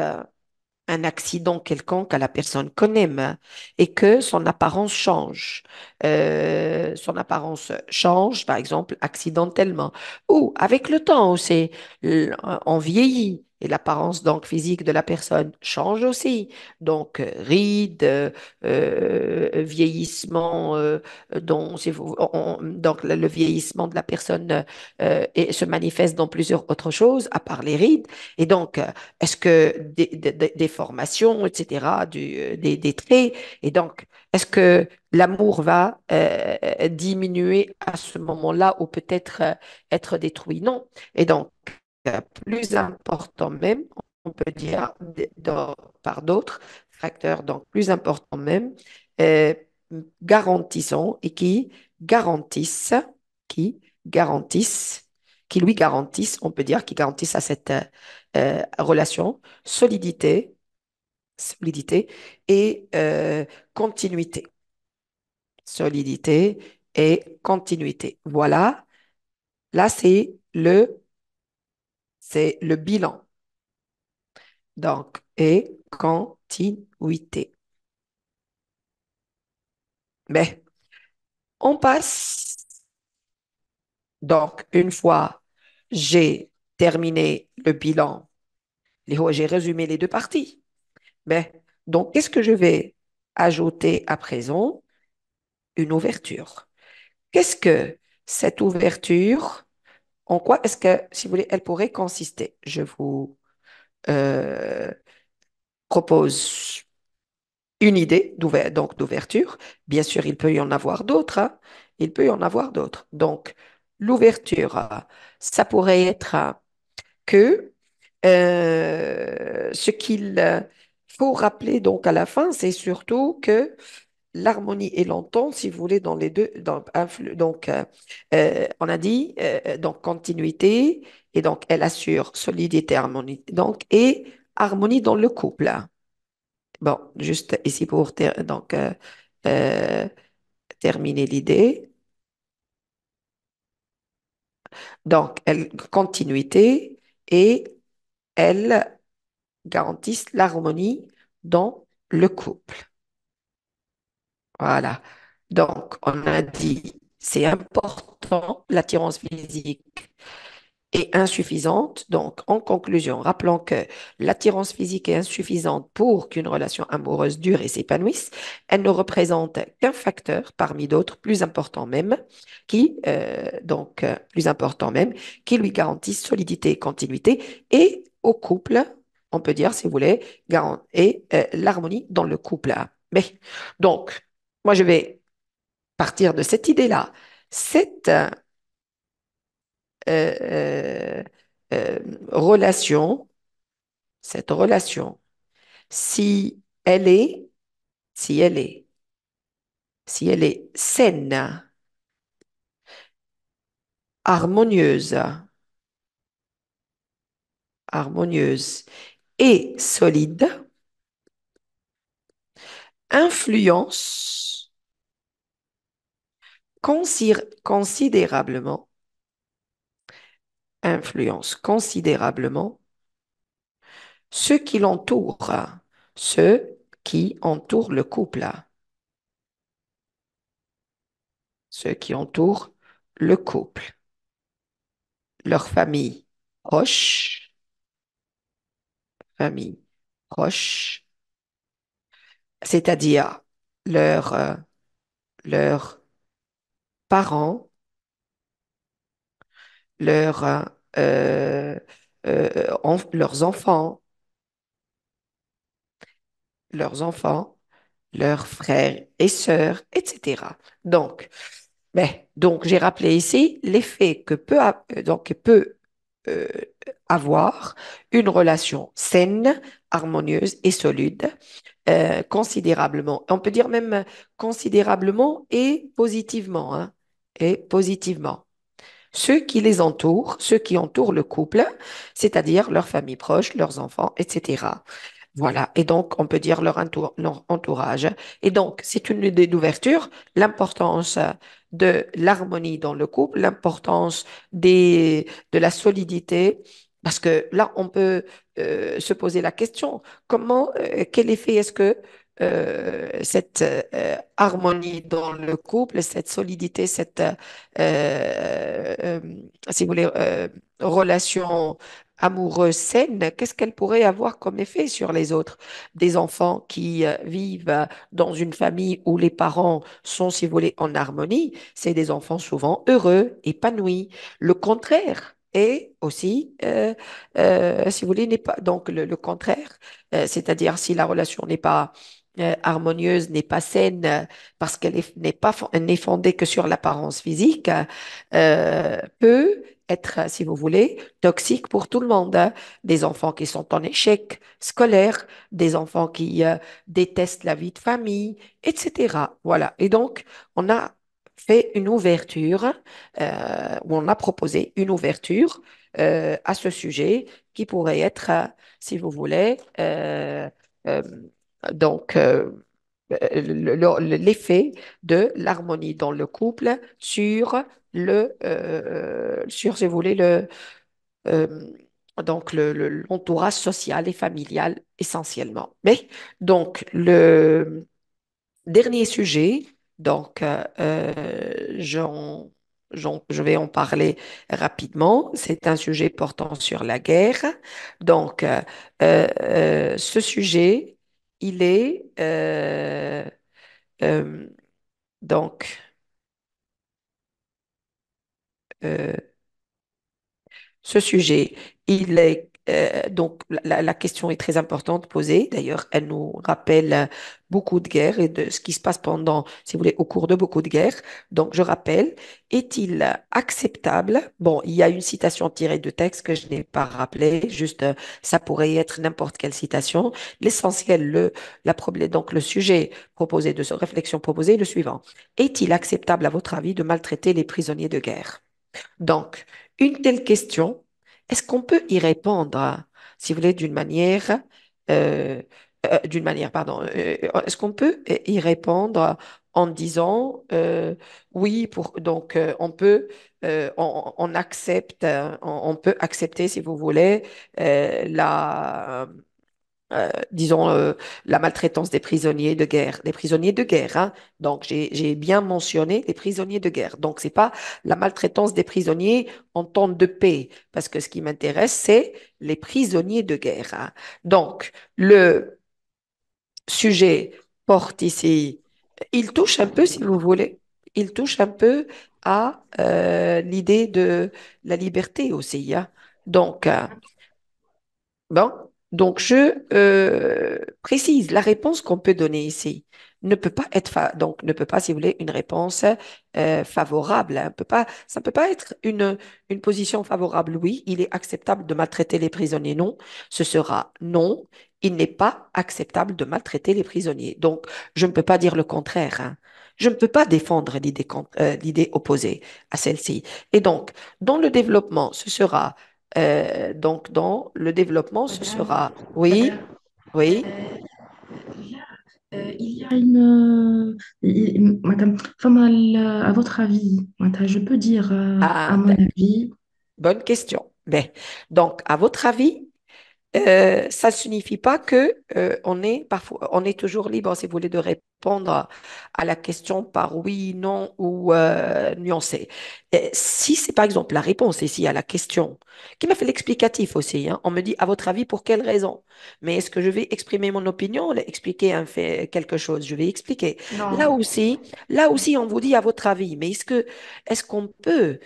un accident quelconque à la personne qu'on aime et que son apparence change. Euh, son apparence change, par exemple, accidentellement. Ou avec le temps c'est on vieillit, et l'apparence donc physique de la personne change aussi. Donc euh, rides, euh, euh, vieillissement, dont, si vous, donc le vieillissement de la personne se manifeste dans plusieurs autres choses à part les rides. Et donc est-ce que des, des, des, formations, etc., du, des, des traits. Et donc est-ce que l'amour va diminuer à ce moment-là ou peut-être être détruit Non. Et donc plus important même, on peut dire, par d'autres facteurs, donc plus important même, euh, garantissons garantissant et qui garantissent, qui garantissent, qui lui garantissent, on peut dire, qui garantissent à cette euh, relation solidité, solidité et euh, continuité. Solidité et continuité. Voilà, là c'est le c'est le bilan. Donc, et continuité. Mais ben, on passe. Donc, une fois j'ai terminé le bilan, j'ai résumé les deux parties. Mais ben, donc, qu'est-ce que je vais ajouter à présent Une ouverture. Qu'est-ce que cette ouverture en quoi est-ce que, si vous voulez, elle pourrait consister Je vous euh, propose une idée donc d'ouverture. Bien sûr, il peut y en avoir d'autres. Hein. Il peut y en avoir d'autres. Donc, l'ouverture, ça pourrait être que euh, ce qu'il faut rappeler donc à la fin, c'est surtout que l'harmonie et l'entente, si vous voulez, dans les deux. donc, euh, euh, on a dit, euh, donc, continuité, et donc, elle assure solidité, harmonie, donc, et harmonie dans le couple. Bon, juste ici pour donc, terminer l'idée. Donc, elle, continuité, et elle garantit l'harmonie dans le couple. Voilà. Donc, on a dit, c'est important, l'attirance physique est insuffisante. Donc, en conclusion, rappelons que l'attirance physique est insuffisante pour qu'une relation amoureuse dure et s'épanouisse. Elle ne représente qu'un facteur parmi d'autres, plus important même, qui euh, donc euh, plus important même, qui lui garantit solidité et continuité et au couple, on peut dire si vous voulez, et euh, l'harmonie dans le couple. Mais donc moi je vais partir de cette idée-là. Cette euh, euh, euh, relation, cette relation, si elle est, si elle est, si elle est saine, harmonieuse, harmonieuse et solide, influence considérablement, influence considérablement qui l'entourent, ceux qui entourent le couple. Ceux qui entourent le couple, leur famille hoche. famille Hoche c'est-à-dire leurs euh, parents, euh, euh, leurs enfants, leurs enfants, leurs frères et sœurs, etc. Donc, mais, ben, donc j'ai rappelé ici l'effet que peut, donc, peut euh, avoir une relation saine, harmonieuse et solide, euh, considérablement. On peut dire même considérablement et positivement, hein, et positivement. Ceux qui les entourent, ceux qui entourent le couple, c'est-à-dire leurs famille proche, leurs enfants, etc. Voilà. Et donc, on peut dire leur, entourage. Et donc, c'est une idée d'ouverture, l'importance de l'harmonie dans le couple, l'importance des, de la solidité, parce que là, on peut euh, se poser la question, comment, euh, quel effet est-ce que euh, cette harmonie dans le couple, cette solidité, cette, si vous voulez, relation amoureuse saine, qu'est-ce qu'elle pourrait avoir comme effet sur les autres Des enfants qui euh, vivent euh, dans une famille où les parents sont, si vous voulez, en harmonie, c'est des enfants souvent heureux, épanouis. Le contraire est aussi, euh, si vous voulez, n'est pas donc le, contraire, c'est-à-dire si la relation n'est pas harmonieuse n'est pas saine parce qu'elle n'est pas fondée que sur l'apparence physique euh, peut être, euh, si vous voulez, toxique pour tout le monde. Hein. Des enfants qui sont en échec scolaire, des enfants qui euh, détestent la vie de famille, etc. Voilà. Et donc, on a fait une ouverture, euh, ou on a proposé une ouverture à ce sujet qui pourrait être, si vous voulez, donc l'effet de l'harmonie dans le couple sur le euh, sur, si vous le, euh, donc l'entourage social et familial essentiellement. Mais donc le dernier sujet, donc euh, je vais en parler rapidement. C'est un sujet portant sur la guerre. Donc, ce sujet, il est donc euh, ce sujet. Il est euh, donc la, question est très importante posée. D'ailleurs, elle nous rappelle beaucoup de guerres et de ce qui se passe pendant, si vous voulez, au cours de beaucoup de guerres. Donc, je rappelle, est-il acceptable Bon, il y a une citation tirée de texte que je n'ai pas rappelée. Juste, ça pourrait être n'importe quelle citation. L'essentiel, le la donc le sujet proposé de cette réflexion proposée est le suivant est-il acceptable, à votre avis, de maltraiter les prisonniers de guerre donc, une telle question, est-ce qu'on peut y répondre, si vous voulez, d'une manière, euh, euh, d'une manière, pardon, euh, est-ce qu'on peut y répondre en disant oui, pour, donc on peut, on, accepte, hein, on, peut accepter, si vous voulez, la euh, disons, euh, la maltraitance des prisonniers de guerre, des prisonniers de guerre. Hein. Donc, j'ai bien mentionné les prisonniers de guerre. Donc, c'est pas la maltraitance des prisonniers en temps de paix, parce que ce qui m'intéresse, c'est les prisonniers de guerre. Hein. Donc, le sujet porte ici, il touche un peu, si vous voulez, il touche un peu à euh, l'idée de la liberté aussi. Hein. Donc, bon, donc, je euh, précise, la réponse qu'on peut donner ici ne peut pas être, donc ne peut pas, si vous voulez, une réponse euh, favorable. Hein. peut pas, ça ne peut pas être une, une position favorable. Oui, il est acceptable de maltraiter les prisonniers. Non, ce sera non. Il n'est pas acceptable de maltraiter les prisonniers. Donc, je ne peux pas dire le contraire. Hein. Je ne peux pas défendre euh, l'idée opposée à celle-ci. Et donc, dans le développement, ce sera euh, donc, dans le développement, ce sera. Oui, oui. Euh, euh, il y a une. Madame, à votre avis, je peux dire ah, à mon ben, avis. Bonne question. Ben, donc, à votre avis, euh, ça ne signifie pas que euh, on est parfois, on est toujours libre, si vous voulez, de répondre à la question par oui, non ou euh, nuancé. si c'est par exemple la réponse ici à la question, qui m'a fait l'explicatif aussi, hein, on me dit à votre avis pour quelle raison Mais est-ce que je vais exprimer mon opinion, expliquer un fait, quelque chose Je vais expliquer. Là aussi, là aussi, on vous dit à votre avis, mais est-ce que est-ce qu'on peut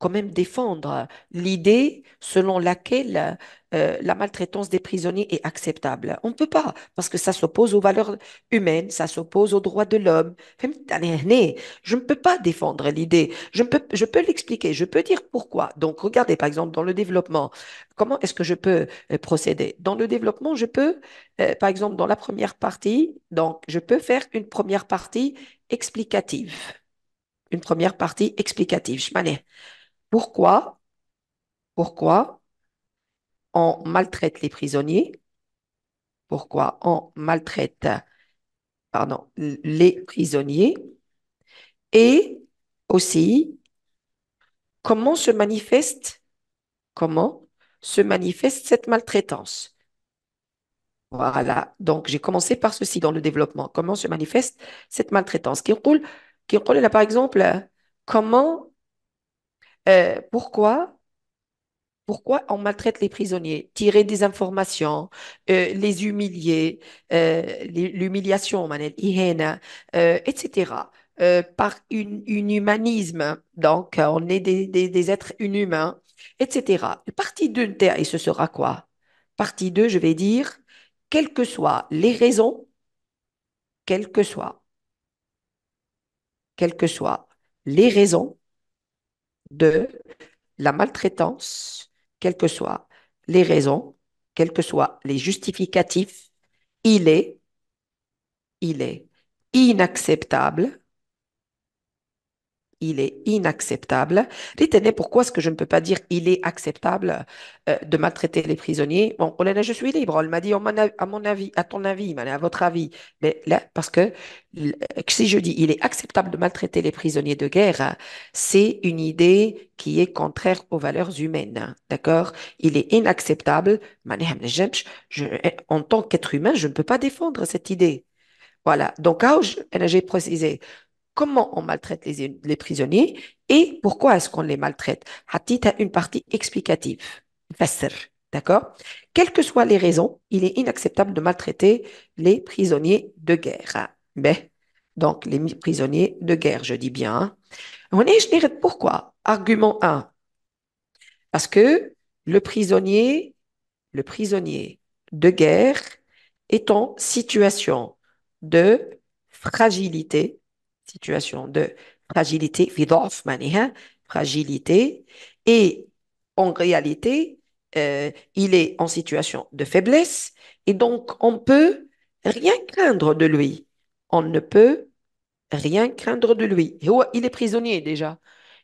quand même défendre l'idée selon laquelle euh, la maltraitance des prisonniers est acceptable. On ne peut pas, parce que ça s'oppose aux valeurs humaines, ça s'oppose aux droits de l'homme. Je ne peux pas défendre l'idée. Je peux, je peux l'expliquer, je peux dire pourquoi. Donc, regardez, par exemple, dans le développement, comment est-ce que je peux euh, procéder Dans le développement, je peux, euh, par exemple, dans la première partie, donc, je peux faire une première partie explicative. Une première partie explicative. Je pourquoi Pourquoi on maltraite les prisonniers Pourquoi on maltraite pardon, les prisonniers Et aussi, comment se manifeste Comment se manifeste cette maltraitance voilà, donc j'ai commencé par ceci dans le développement. Comment se manifeste cette maltraitance qui roule là, Là, par exemple, comment euh, pourquoi pourquoi on maltraite les prisonniers, tirer des informations, euh, les humilier, euh, l'humiliation, euh, etc. Euh, par un humanisme, donc on est des, des, êtres inhumains, etc. Partie 2, et ce sera quoi Partie 2, je vais dire, quelles que soient les raisons, quelles que soient, quelles que soient les raisons, de la maltraitance, quelles que soient les raisons, quels que soient les justificatifs, il est, il est inacceptable il est inacceptable. Retenez pourquoi est-ce que je ne peux pas dire il est acceptable euh, de maltraiter les prisonniers. Bon, Olena, je suis libre. Elle m'a dit, à mon avis, à ton avis, à votre avis. Mais là, parce que si je dis il est acceptable de maltraiter les prisonniers de guerre, c'est une idée qui est contraire aux valeurs humaines. D'accord Il est inacceptable. en tant qu'être humain, je ne peux pas défendre cette idée. Voilà. Donc, j'ai précisé, comment on maltraite les, prisonniers et pourquoi est-ce qu'on les maltraite. Hatit a une partie explicative. D'accord Quelles que soient les raisons, il est inacceptable de maltraiter les prisonniers de guerre. Mais, ben, donc, les prisonniers de guerre, je dis bien. On est, pourquoi Argument 1. Parce que le prisonnier, le prisonnier de guerre est en situation de fragilité situation de fragilité, hein, fragilité, et en réalité, euh, il est en situation de faiblesse, et donc on peut rien craindre de lui. On ne peut rien craindre de lui. Oh, il est prisonnier déjà.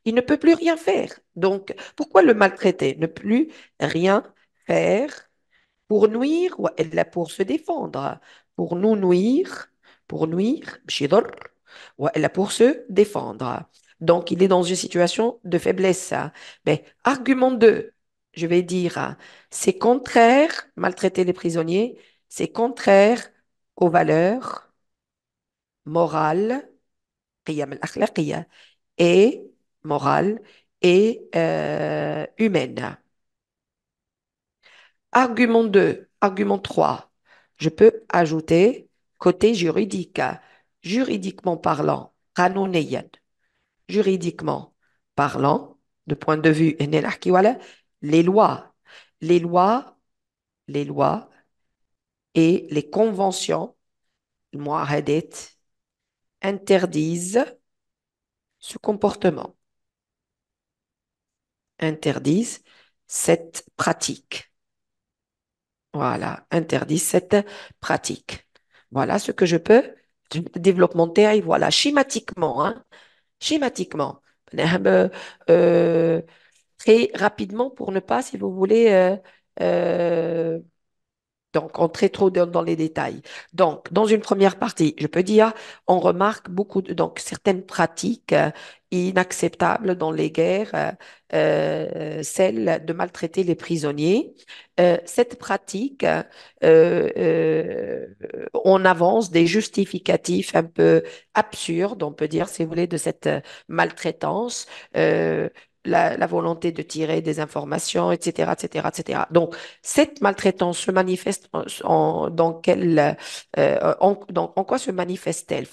Il ne peut plus rien faire. Donc, pourquoi le maltraiter Ne plus rien faire pour nuire, pour se défendre, pour nous nuire, pour nuire, elle a pour se défendre. Donc, il est dans une situation de faiblesse. Mais argument 2, je vais dire, c'est contraire, maltraiter les prisonniers, c'est contraire aux valeurs morales, et morales et euh, Argument 2, argument 3, je peux ajouter côté juridique juridiquement parlant, juridiquement parlant, de point de vue les lois, les lois, les lois et les conventions interdisent ce comportement, interdisent cette pratique. Voilà, interdisent cette pratique. Voilà ce que je peux développement TI, voilà, schématiquement, hein. schématiquement. Euh, euh, très rapidement pour ne pas, si vous voulez, euh, donc entrer trop dans, les détails. Donc, dans une première partie, je peux dire, on remarque beaucoup de, donc certaines pratiques inacceptable dans les guerres, euh, euh, celle de maltraiter les prisonniers. Euh, cette pratique, on avance des justificatifs un peu absurdes, on peut dire, si vous voulez, de cette maltraitance la, volonté de tirer des informations, etc., etc., etc. Donc, cette maltraitance se manifeste en, dans quelle, euh, en, quoi se manifeste-t-elle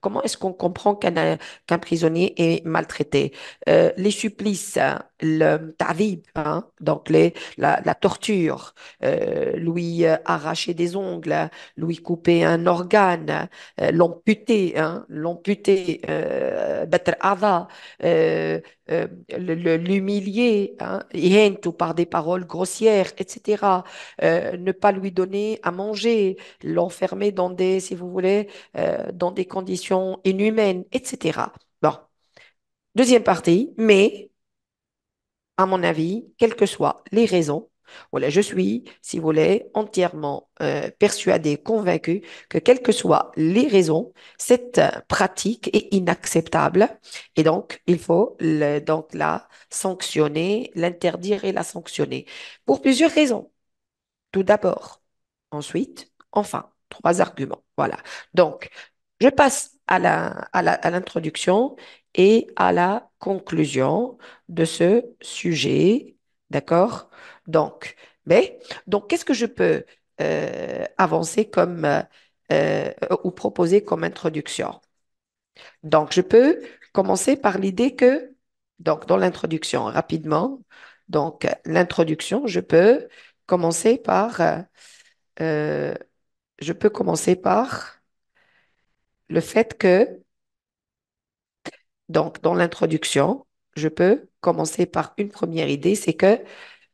Comment est-ce qu'on comprend qu'un prisonnier est maltraité euh, Les supplices, le vie, hein, donc les, la, torture, euh, lui euh, arracher des ongles, lui couper un organe, euh, l'amputer, hein, l'amputer, euh, euh, euh l'humilier, hein, par des paroles grossières, etc. ne pas lui donner à manger, l'enfermer dans des, si vous voulez, dans des conditions inhumaines, etc. Bon. Deuxième partie, mais à mon avis, quelles que soient les raisons, voilà, je suis, si vous voulez, entièrement euh, persuadée, convaincue que quelles que soient les raisons, cette euh, pratique est inacceptable et donc il faut le, donc la sanctionner, l'interdire et la sanctionner pour plusieurs raisons. Tout d'abord, ensuite, enfin, trois arguments. Voilà. Donc, je passe à l'introduction et à la conclusion de ce sujet. D'accord Donc, donc qu'est-ce que je peux euh, avancer comme euh, euh, ou proposer comme introduction Donc, je peux commencer par l'idée que, donc, dans l'introduction, rapidement, donc, l'introduction, je peux commencer par, je peux commencer par le fait que, donc dans l'introduction, je peux commencer par une première idée, c'est que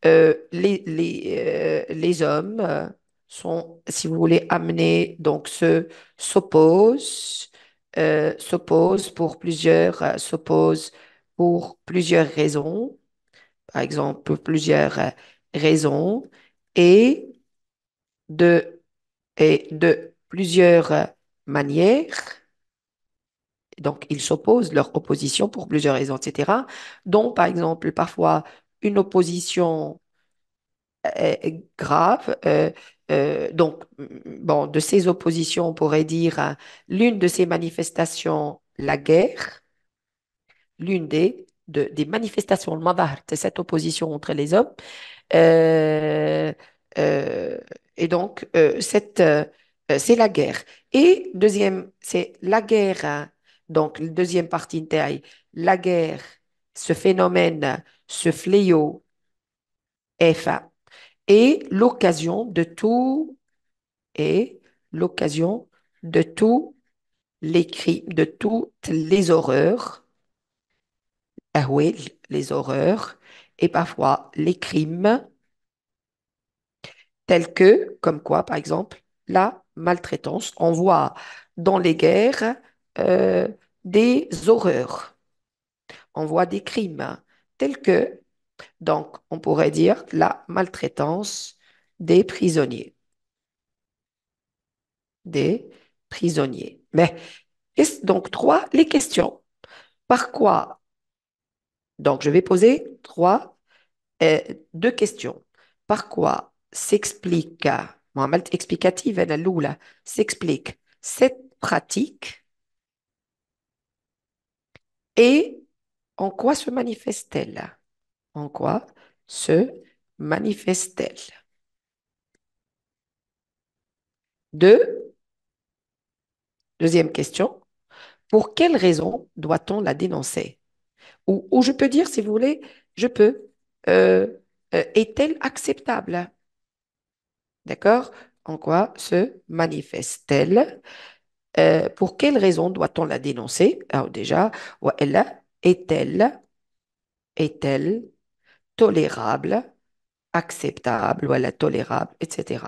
euh, les, les, euh, hommes euh, sont, si vous voulez, amenés, donc se s'opposent, s'opposent pour plusieurs, s'opposent pour plusieurs raisons, par exemple, pour plusieurs raisons, et de, et de plusieurs manière. Donc, ils s'opposent, leur opposition pour plusieurs raisons, etc. Dont, par exemple, parfois une opposition euh, grave. Euh, euh, donc, bon, de ces oppositions, on pourrait dire hein, l'une de ces manifestations, la guerre, l'une des, des manifestations, le mandat c'est cette opposition entre les hommes. et donc, cette euh, c'est la guerre. Et deuxième, c'est la guerre. Donc, deuxième partie de la guerre, ce phénomène, ce fléau, FA, est l'occasion de tout, et l'occasion de tous les crimes, de toutes les horreurs, ah oui, les horreurs, et parfois les crimes, tels que, comme quoi, par exemple, là maltraitance. On voit dans les guerres euh, des horreurs. On voit des crimes tels que, donc, on pourrait dire la maltraitance des prisonniers. Des prisonniers. Mais, donc, trois, les questions. Par quoi Donc, je vais poser trois, euh, deux questions. Par quoi s'explique explicative explicative la loula, s'explique cette pratique et en quoi se manifeste-t-elle En quoi se manifeste-t-elle Deux, deuxième question, pour quelles raisons doit-on la dénoncer ou, je peux dire, si vous voulez, je peux, euh, euh, est-elle acceptable D'accord En quoi se manifeste-t-elle euh, Pour quelles raisons doit-on la dénoncer Alors déjà, elle est-elle est-elle tolérable, acceptable, est tolérable, etc.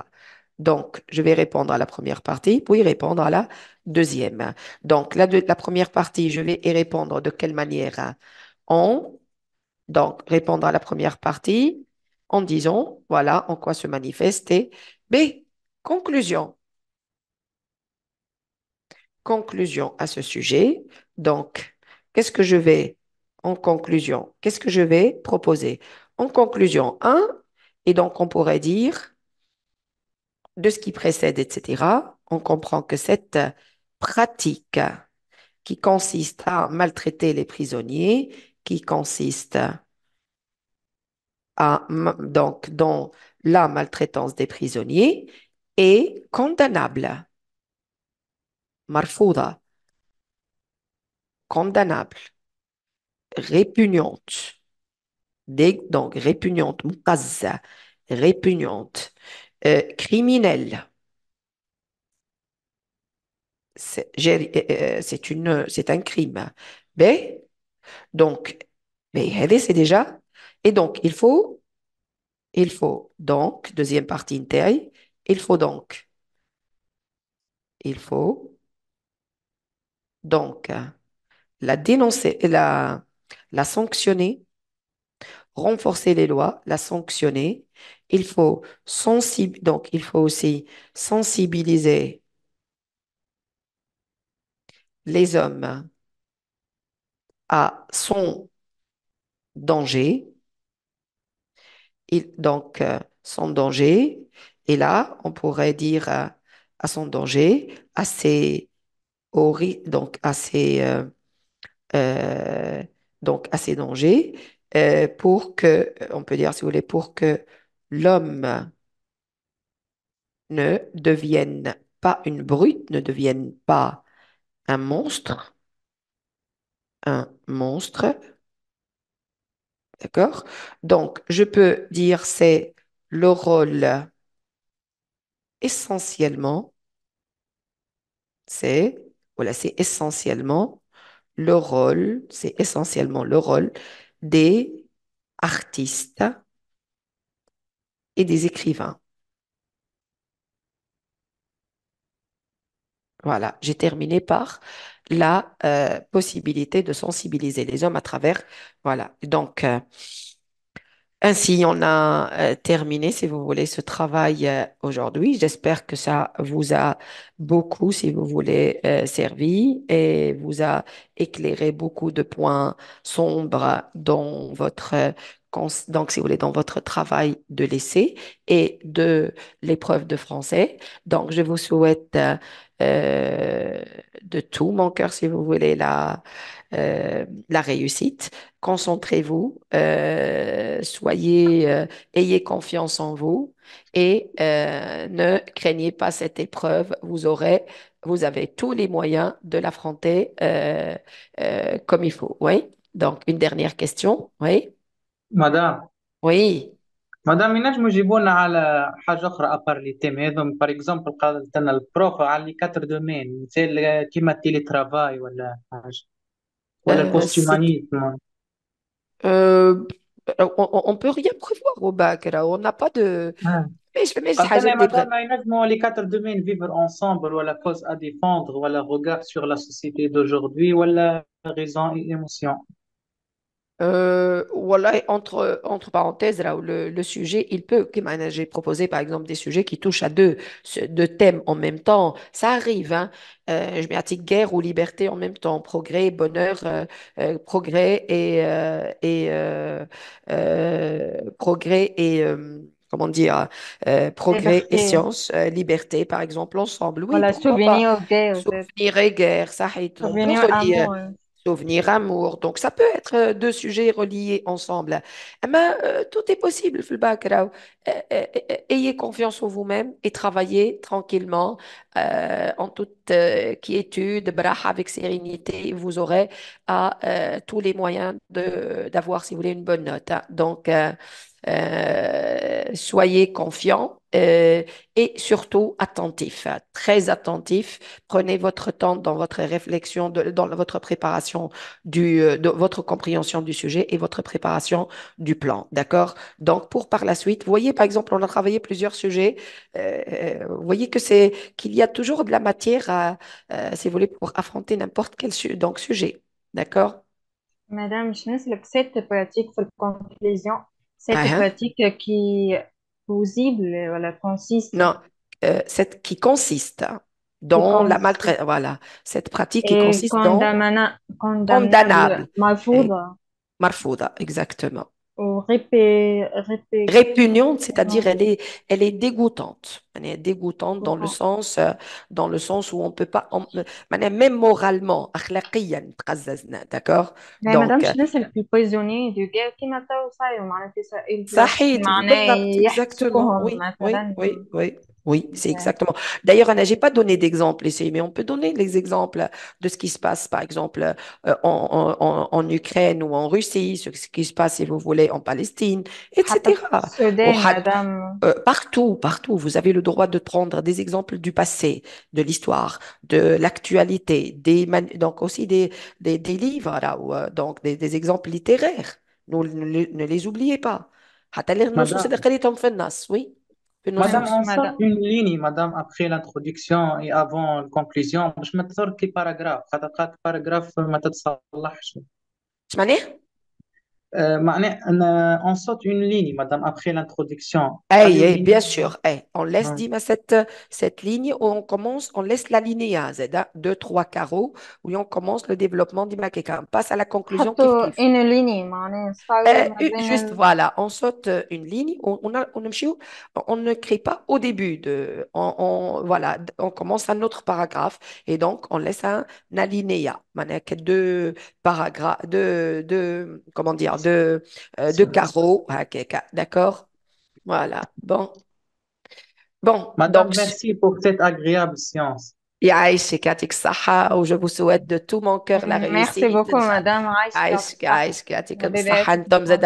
Donc, je vais répondre à la première partie, puis répondre à la deuxième. Donc, la, de, la première partie, je vais y répondre de quelle manière On. Donc, répondre à la première partie, en disant, voilà en quoi se manifeste. Et B, conclusion. Conclusion à ce sujet. Donc, qu'est-ce que je vais en conclusion Qu'est-ce que je vais proposer En conclusion, 1, et donc on pourrait dire de ce qui précède, etc., on comprend que cette pratique qui consiste à maltraiter les prisonniers, qui consiste donc, dans la maltraitance des prisonniers est condamnable. Marfouda. Condamnable. Répugnante. donc, répugnante. Moukazza. Répugnante. Euh, criminelle. Euh, euh, c'est un crime. Mais, donc, mais eh c'est déjà et donc, il faut, il faut donc, deuxième partie intérieure, il faut donc, il faut donc la dénoncer, la, sanctionner, renforcer les lois, la sanctionner. Il faut sensibiliser, donc il faut aussi sensibiliser les hommes à son danger donc euh, son danger. Et là, on pourrait dire euh, à son danger, à ses, donc assez euh, donc assez dangers, pour que, on peut dire si vous voulez, pour que l'homme ne devienne pas une brute, ne devienne pas un monstre, un monstre, D'accord Donc, je peux dire c'est le rôle essentiellement, c'est, voilà, c'est essentiellement le rôle, c'est essentiellement le rôle des artistes et des écrivains. Voilà, j'ai terminé par la euh, possibilité de sensibiliser les hommes à travers. Voilà. Donc, euh, ainsi, on a euh, terminé, si vous voulez, ce travail euh, aujourd'hui. J'espère que ça vous a beaucoup, si vous voulez, euh, servi et vous a éclairé beaucoup de points sombres dans votre donc, si vous voulez, dans votre travail de l'essai et de l'épreuve de français. Donc, je vous souhaite de tout mon cœur, si vous voulez, la, euh, la réussite. Concentrez-vous, euh, soyez, euh, ayez confiance en vous et ne craignez pas cette épreuve. Vous aurez, vous avez tous les moyens de l'affronter comme il faut. Oui. Donc une dernière question. Oui. Madame. Oui. madame ينجموا يجيبونا على حاجة أخرى أبار لي تيم هذم exemple le قالت لنا البروف على لي كاتر دومين مثال كيما التيلي ترافاي ولا chose le euh, post euh, on ne peut rien prévoir au bac, là. on n'a pas de... Mais je mais les quatre domaines vivre ensemble ou la cause à défendre ou la regard sur la société d'aujourd'hui ou la raison et l'émotion. Euh, voilà, entre, entre parenthèses, là, le, le sujet, il peut, j'ai proposé par exemple des sujets qui touchent à deux, deux thèmes en même temps. Ça arrive, hein. Euh, je guerre ou liberté en même temps, progrès, bonheur, euh, progrès et, progrès et comment dire, progrès et science, liberté, par exemple, ensemble. souvenir, Guerre, et ça, devenir amour. Donc, ça peut être euh, deux sujets reliés ensemble. Mais eh ben, euh, tout est possible, eh, eh, Ayez confiance en vous-même et travaillez tranquillement, euh, en toute quiétude, brah, avec sérénité. Vous aurez à, tous les moyens d'avoir, si vous voulez, une bonne note. Hein. Donc, euh, soyez confiants euh, et surtout attentifs, très attentifs. Prenez votre temps dans votre réflexion, dans votre préparation euh, de votre compréhension du sujet et votre préparation du plan. D'accord Donc pour par la suite, voyez par exemple, on a travaillé plusieurs sujets. vous voyez que c'est qu'il y a toujours de la matière, à, si pour affronter n'importe quel donc, sujet. D'accord. Madame, je ne sais pas si conclusion cette uh-huh. pratique qui possible, voilà, consiste. Non, euh, cette qui consiste dans la maltraitance. Voilà, cette pratique qui consiste dans. Condamnable. Marfouda. Marfouda, exactement. Répugnante, c'est-à-dire elle est, elle est dégoûtante dégoûtante dans le sens euh, dans le sens où on peut pas même moralement d'accord donc exactement oui oui oui, oui. c'est exactement. D'ailleurs, Anna, j'ai pas donné d'exemple ici, mais on peut donner les exemples de ce qui se passe, par exemple, euh, en, en, Ukraine ou en Russie, ce qui se passe, si vous voulez, en Palestine, etc. madame. Euh, partout, partout, vous avez le droit de prendre des exemples du passé, de l'histoire, de l'actualité, des donc aussi des, des, livres, euh, donc des, exemples littéraires. Nous, ne, les oubliez pas. Madame, madame, une ligne, madame, après l'introduction et avant la conclusion, je me qui paragraphe. paragraphe, m'en ai euh, on saute une ligne, madame, après l'introduction. Eh, eh, bien sûr. Eh, on laisse, ouais. cette, cette ligne on commence, on laisse la linéa, z, hein, deux, trois carreaux, où on commence le développement du On passe à la conclusion. Une ligne, madame. Juste, voilà, on saute euh, une ligne, on, on, ne crée pas au début. De, on, voilà, on commence un autre paragraphe et donc on laisse un, un alinéa manec, deux paragraphes, deux, deux, comment dire, deux, de euh, carreaux, ah, d'accord Voilà, bon. Bon, Madame, donc, merci pour cette agréable séance. Je vous souhaite de tout mon cœur la réussite. Merci beaucoup, Madame.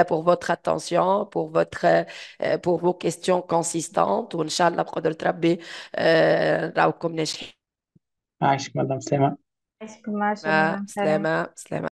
pour votre attention, pour, votre, euh, pour vos questions consistantes. Inch'Allah, euh, Madame Selma. Assalamualaikum. Waalaikumsalam. Selamat,